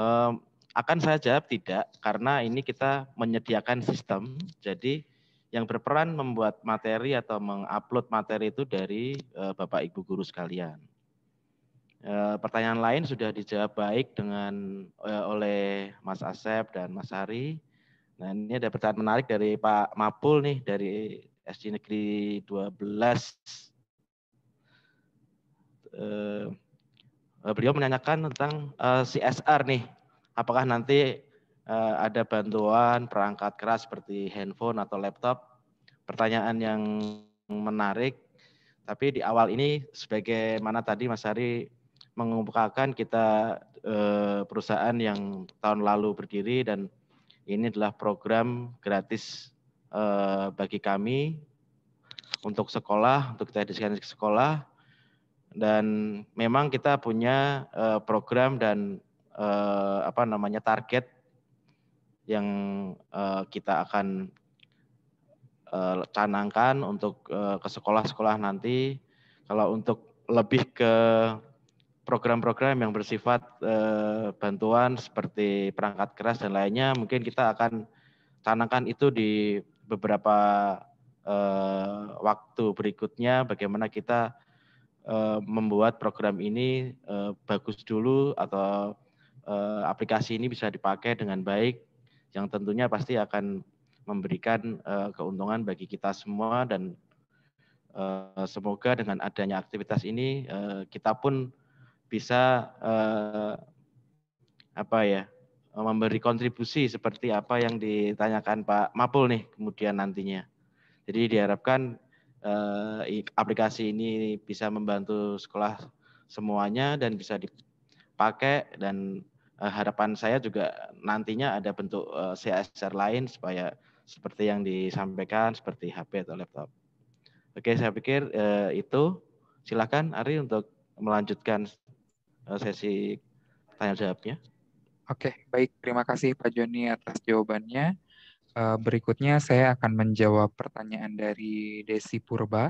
Eh, akan saya jawab tidak, karena ini kita menyediakan sistem, jadi yang berperan membuat materi atau mengupload materi itu dari eh, Bapak Ibu guru sekalian. Eh, pertanyaan lain sudah dijawab baik dengan eh, oleh Mas Asep dan Mas Hari. Nah, ini ada pertanyaan menarik dari Pak Mapul nih dari SD Negeri 12. beliau menanyakan tentang CSR nih. Apakah nanti Eh, ada bantuan perangkat keras seperti handphone atau laptop. Pertanyaan yang menarik, tapi di awal ini sebagaimana tadi Mas Hari mengungkapkan kita eh, perusahaan yang tahun lalu berdiri dan ini adalah program gratis eh, bagi kami untuk sekolah, untuk kita edukasikan ke sekolah. Dan memang kita punya program dan apa namanya target yang uh, kita akan uh, canangkan untuk uh, ke sekolah-sekolah nanti. Kalau untuk lebih ke program-program yang bersifat uh, bantuan seperti perangkat keras dan lainnya, mungkin kita akan canangkan itu di beberapa uh, waktu berikutnya. Bagaimana kita uh, membuat program ini uh, bagus dulu atau uh, aplikasi ini bisa dipakai dengan baik yang tentunya pasti akan memberikan uh, keuntungan bagi kita semua dan uh, semoga dengan adanya aktivitas ini uh, kita pun bisa uh, apa ya memberi kontribusi seperti apa yang ditanyakan Pak Mapul nih kemudian nantinya. Jadi diharapkan uh, aplikasi ini bisa membantu sekolah semuanya dan bisa dipakai dan Eh, harapan saya juga nantinya ada bentuk eh, CSR lain supaya seperti yang disampaikan seperti HP atau laptop. Oke, saya pikir eh, itu. Silakan Ari untuk melanjutkan sesi tanya jawabnya. Oke, baik. Terima kasih Pak Joni atas jawabannya. Berikutnya saya akan menjawab pertanyaan dari Desi Purba.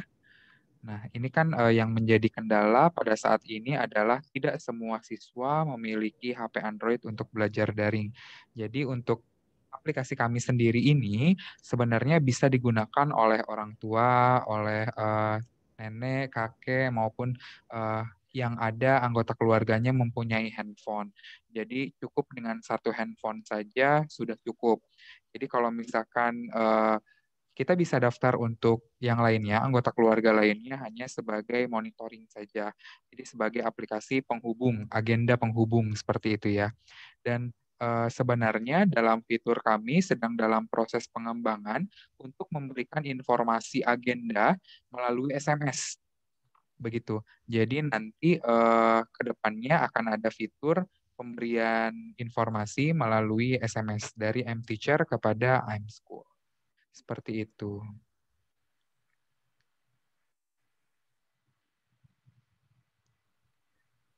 Nah, ini kan uh, yang menjadi kendala pada saat ini adalah tidak semua siswa memiliki HP Android untuk belajar daring. Jadi untuk aplikasi kami sendiri ini sebenarnya bisa digunakan oleh orang tua, oleh uh, nenek, kakek maupun uh, yang ada anggota keluarganya mempunyai handphone. Jadi cukup dengan satu handphone saja sudah cukup. Jadi kalau misalkan uh, kita bisa daftar untuk yang lainnya, anggota keluarga lainnya hanya sebagai monitoring saja. Jadi sebagai aplikasi penghubung, agenda penghubung seperti itu ya. Dan e, sebenarnya dalam fitur kami sedang dalam proses pengembangan untuk memberikan informasi agenda melalui SMS. Begitu. Jadi nanti e, ke depannya akan ada fitur pemberian informasi melalui SMS dari M Teacher kepada I'm School. Seperti itu.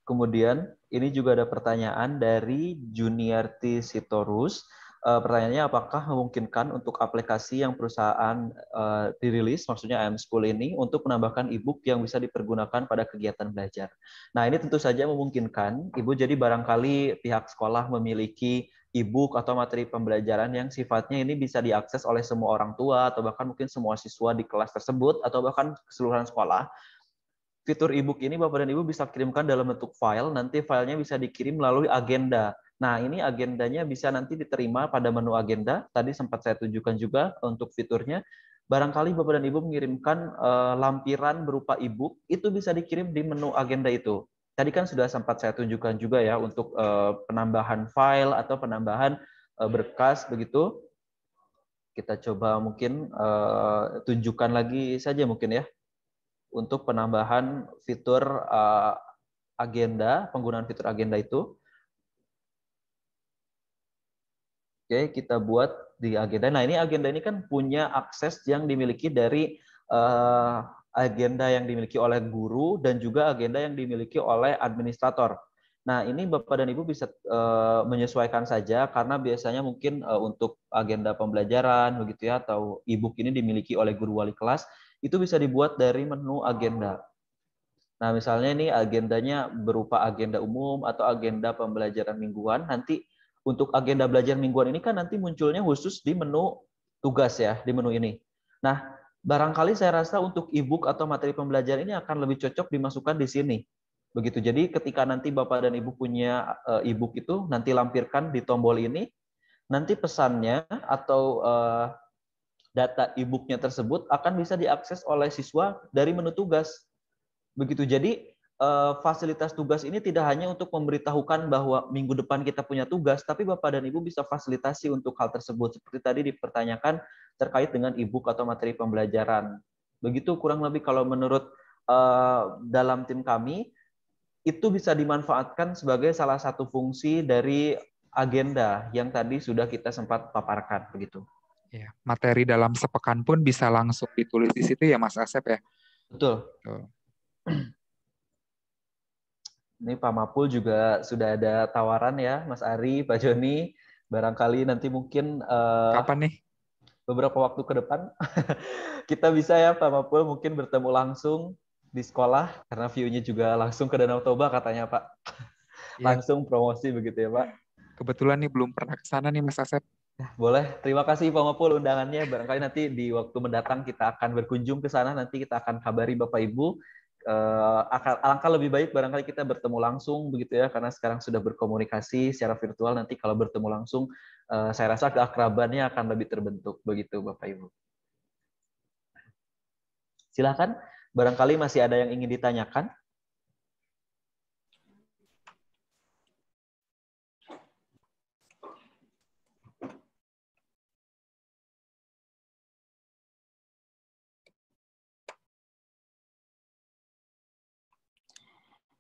Kemudian ini juga ada pertanyaan dari Juniarti Sitorus. Eh, pertanyaannya apakah memungkinkan untuk aplikasi yang perusahaan eh, dirilis, maksudnya IM School ini, untuk menambahkan e-book yang bisa dipergunakan pada kegiatan belajar. Nah ini tentu saja memungkinkan, Ibu jadi barangkali pihak sekolah memiliki e-book atau materi pembelajaran yang sifatnya ini bisa diakses oleh semua orang tua atau bahkan mungkin semua siswa di kelas tersebut atau bahkan keseluruhan sekolah. Fitur e-book ini Bapak dan Ibu bisa kirimkan dalam bentuk file, nanti filenya bisa dikirim melalui agenda. Nah, ini agendanya bisa nanti diterima pada menu agenda. Tadi sempat saya tunjukkan juga untuk fiturnya. Barangkali Bapak dan Ibu mengirimkan eh, lampiran berupa e-book, itu bisa dikirim di menu agenda itu. Tadi kan sudah sempat saya tunjukkan juga ya untuk eh, penambahan file atau penambahan eh, berkas begitu. Kita coba mungkin eh, tunjukkan lagi saja mungkin ya untuk penambahan fitur agenda, penggunaan fitur agenda itu. Oke, kita buat di agenda. Nah, ini agenda ini kan punya akses yang dimiliki dari agenda yang dimiliki oleh guru dan juga agenda yang dimiliki oleh administrator. Nah, ini Bapak dan Ibu bisa uh, menyesuaikan saja karena biasanya mungkin uh, untuk agenda pembelajaran begitu ya atau e-book ini dimiliki oleh guru wali kelas, itu bisa dibuat dari menu agenda. Nah, misalnya ini agendanya berupa agenda umum atau agenda pembelajaran mingguan. Nanti untuk agenda belajar mingguan ini kan nanti munculnya khusus di menu tugas ya, di menu ini. Nah, barangkali saya rasa untuk e-book atau materi pembelajaran ini akan lebih cocok dimasukkan di sini. Begitu. Jadi ketika nanti Bapak dan Ibu punya eh, e-book itu nanti lampirkan di tombol ini, nanti pesannya atau eh, data e-booknya tersebut akan bisa diakses oleh siswa dari menu tugas. Begitu. Jadi Eh, fasilitas tugas ini tidak hanya untuk memberitahukan bahwa minggu depan kita punya tugas, tapi Bapak dan Ibu bisa fasilitasi untuk hal tersebut. Seperti tadi dipertanyakan terkait dengan e atau materi pembelajaran. Begitu kurang lebih kalau menurut eh, dalam tim kami, itu bisa dimanfaatkan sebagai salah satu fungsi dari agenda yang tadi sudah kita sempat paparkan. Begitu. Ya, materi dalam sepekan pun bisa langsung ditulis di situ ya Mas Asep ya? Betul. Betul. Ini Pak Mapul juga sudah ada tawaran ya, Mas Ari, Pak Joni. Barangkali nanti mungkin uh, kapan nih? Beberapa waktu ke depan kita bisa ya Pak Mapul mungkin bertemu langsung di sekolah karena view-nya juga langsung ke Danau Toba katanya Pak. Ya. langsung promosi begitu ya Pak. Kebetulan nih belum pernah ke sana nih Mas Asep. Ya, boleh, terima kasih Pak Mapul undangannya. Barangkali nanti di waktu mendatang kita akan berkunjung ke sana, nanti kita akan kabari Bapak Ibu Eh, alangkah lebih baik barangkali kita bertemu langsung begitu ya karena sekarang sudah berkomunikasi secara virtual nanti kalau bertemu langsung eh, saya rasa keakrabannya akan lebih terbentuk begitu Bapak Ibu. silakan barangkali masih ada yang ingin ditanyakan.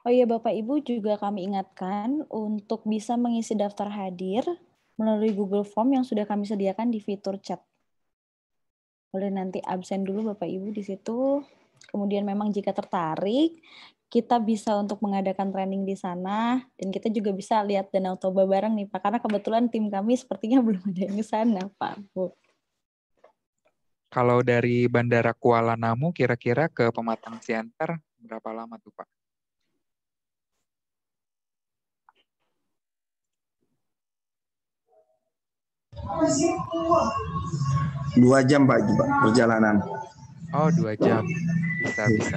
Oh iya Bapak Ibu juga kami ingatkan untuk bisa mengisi daftar hadir melalui Google Form yang sudah kami sediakan di fitur chat. Boleh nanti absen dulu Bapak Ibu di situ. Kemudian memang jika tertarik, kita bisa untuk mengadakan training di sana dan kita juga bisa lihat Danau Toba bareng nih Pak karena kebetulan tim kami sepertinya belum ada yang di sana Pak Bu. Kalau dari Bandara Kuala Namu kira-kira ke Pematang Siantar berapa lama tuh Pak? Dua jam Pak perjalanan. Oh dua jam, bisa iya. bisa.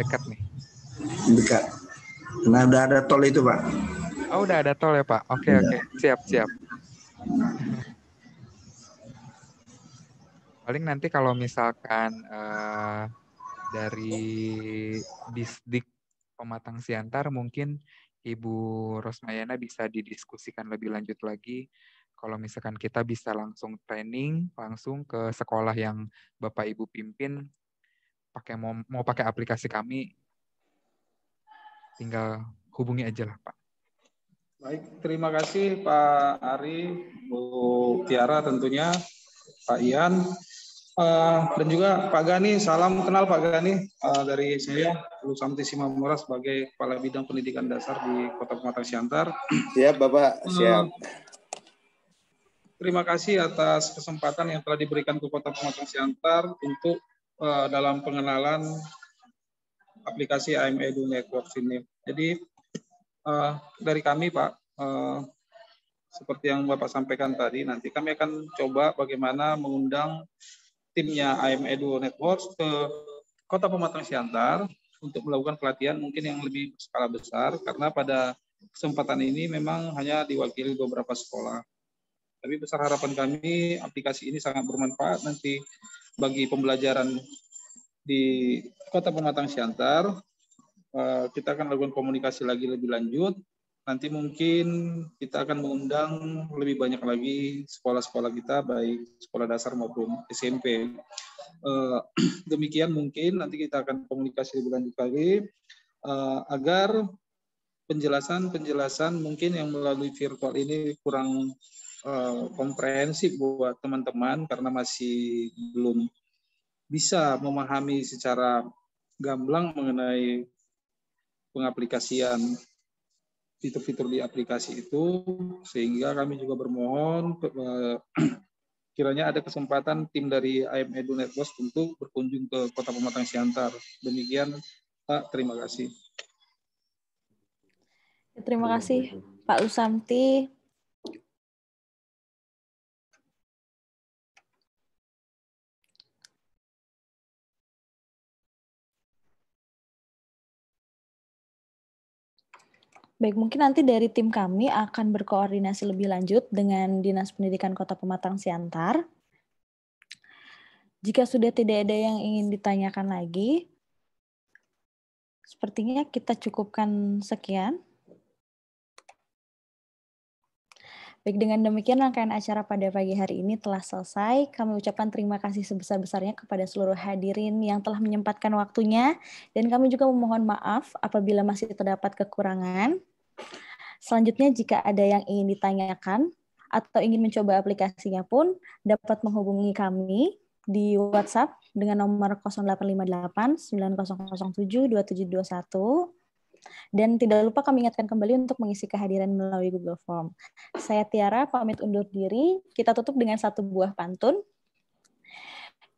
Dekat nih. Dekat. Nah udah ada tol itu Pak. Oh udah ada tol ya Pak. Oke ya. oke, siap siap. Paling nanti kalau misalkan uh, dari Disdik Pematang Siantar mungkin Ibu Rosmayana bisa didiskusikan lebih lanjut lagi kalau misalkan kita bisa langsung training langsung ke sekolah yang Bapak Ibu pimpin pakai mau mau pakai aplikasi kami tinggal hubungi aja lah Pak. Baik, terima kasih Pak Ari, Bu Tiara tentunya, Pak Ian, eh, dan juga Pak Gani. Salam kenal Pak Gani eh, dari saya, Lu Samti Simamura sebagai Kepala Bidang Pendidikan Dasar di Kota Pematang Siantar. Siap Bapak, eh, siap terima kasih atas kesempatan yang telah diberikan ke Kota Pematang Siantar untuk uh, dalam pengenalan aplikasi AME Edu Network ini. Jadi uh, dari kami Pak, uh, seperti yang Bapak sampaikan tadi, nanti kami akan coba bagaimana mengundang timnya AME Edu Network ke Kota Pematang Siantar untuk melakukan pelatihan mungkin yang lebih skala besar karena pada kesempatan ini memang hanya diwakili beberapa sekolah. Tapi besar harapan kami aplikasi ini sangat bermanfaat nanti bagi pembelajaran di Kota Pematang Siantar. Eh, kita akan lakukan komunikasi lagi lebih lanjut. Nanti mungkin kita akan mengundang lebih banyak lagi sekolah-sekolah kita, baik sekolah dasar maupun SMP. Eh, demikian mungkin nanti kita akan komunikasi lebih lanjut lagi eh, agar penjelasan-penjelasan mungkin yang melalui virtual ini kurang Eh, komprehensif buat teman-teman karena masih belum bisa memahami secara gamblang mengenai pengaplikasian fitur-fitur di aplikasi itu sehingga kami juga bermohon eh, kiranya ada kesempatan tim dari AM Edu Netbos untuk berkunjung ke Kota Pematang Siantar. Demikian Pak, terima kasih. Terima kasih Pak Usamti. Baik, mungkin nanti dari tim kami akan berkoordinasi lebih lanjut dengan Dinas Pendidikan Kota Pematang Siantar. Jika sudah tidak ada yang ingin ditanyakan lagi, sepertinya kita cukupkan sekian. Baik, dengan demikian rangkaian acara pada pagi hari ini telah selesai. Kami ucapkan terima kasih sebesar-besarnya kepada seluruh hadirin yang telah menyempatkan waktunya. Dan kami juga memohon maaf apabila masih terdapat kekurangan. Selanjutnya, jika ada yang ingin ditanyakan atau ingin mencoba aplikasinya pun, dapat menghubungi kami di WhatsApp dengan nomor 0858 9007 2721 dan tidak lupa kami ingatkan kembali untuk mengisi kehadiran melalui Google Form. Saya Tiara, pamit undur diri. Kita tutup dengan satu buah pantun.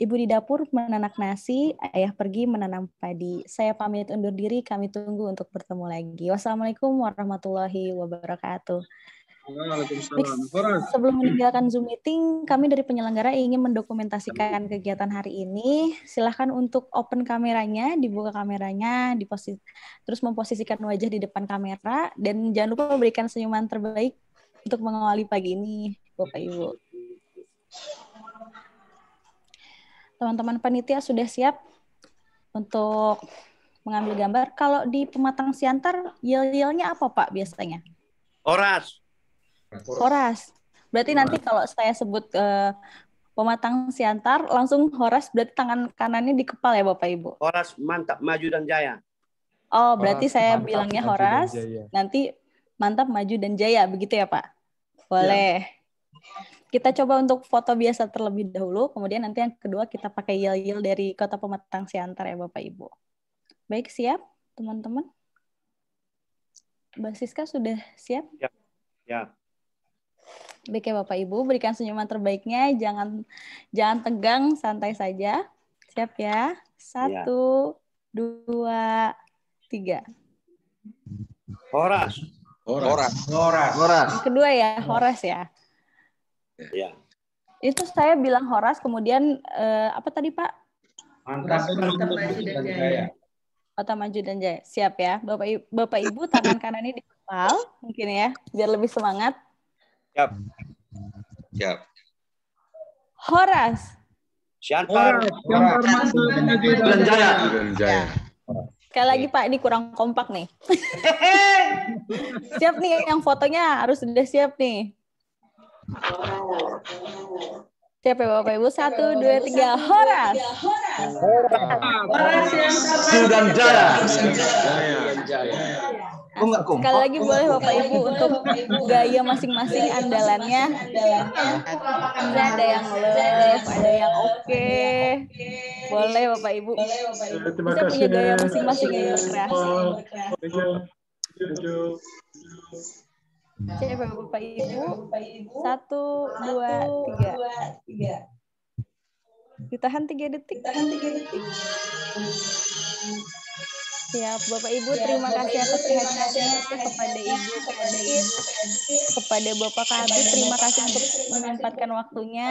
Ibu di dapur menanak nasi, ayah pergi menanam padi. Saya pamit undur diri, kami tunggu untuk bertemu lagi. Wassalamualaikum warahmatullahi wabarakatuh. Sebelum meninggalkan Zoom meeting, kami dari penyelenggara ingin mendokumentasikan kegiatan hari ini. Silahkan untuk open kameranya, dibuka kameranya, diposit, terus memposisikan wajah di depan kamera, dan jangan lupa memberikan senyuman terbaik untuk mengawali pagi ini, Bapak Ibu teman-teman panitia sudah siap untuk mengambil gambar. Kalau di pematang siantar, yel-yelnya apa Pak biasanya? Oras. Horas. Berarti nanti kalau saya sebut uh, pematang siantar, langsung horas berarti tangan kanannya di kepala ya Bapak Ibu? Horas, mantap, maju dan jaya. Oh, berarti saya mantap, bilangnya horas, nanti mantap, maju dan jaya, begitu ya Pak? Ya. Boleh. Ya. Kita coba untuk foto biasa terlebih dahulu, kemudian nanti yang kedua kita pakai yel-yel dari kota pematang siantar ya Bapak Ibu. Baik, siap teman-teman? Mbak Siska sudah siap? Ya. ya. Baik ya Bapak Ibu, berikan senyuman terbaiknya, jangan jangan tegang, santai saja. Siap ya? Satu, ya. dua, tiga. Horas. Horas. Horas. Horas. Horas. kedua ya, Horas ya. Ya. Itu saya bilang Horas, kemudian eh, apa tadi Pak? Mantap, mantap ya. ya, maju dan jaya. Kota Maju dan Jaya. Siap ya. Bapak Ibu, Bapak Ibu tangan di kepal, mungkin ya, biar lebih semangat. Siap. Siap. Horas. Siantar. Siantar Maju dan Jaya. Jaya. Sekali lagi Pak, ini kurang kompak nih. siap nih yang fotonya harus sudah siap nih. Siapa ya, Bapak Ibu? Satu, dua, tiga. Horas. Horas yang Sudan Jaya. Nah, sekali lagi boleh Bapak Ibu untuk gaya masing-masing andalannya. Ada yang love, ada yang oke. Boleh Bapak Ibu. Bisa punya gaya masing-masing yang berkreasi. C Bapak, Bapak Ibu. Satu, dua, tiga. Ditahan tiga detik. Ditahan tiga detik. Siap, Bapak Ibu terima Bapak kasih atas kehadirannya kepada Ibu kepada Ibu kepada Bapak kami. terima kasih untuk menempatkan Waktunya.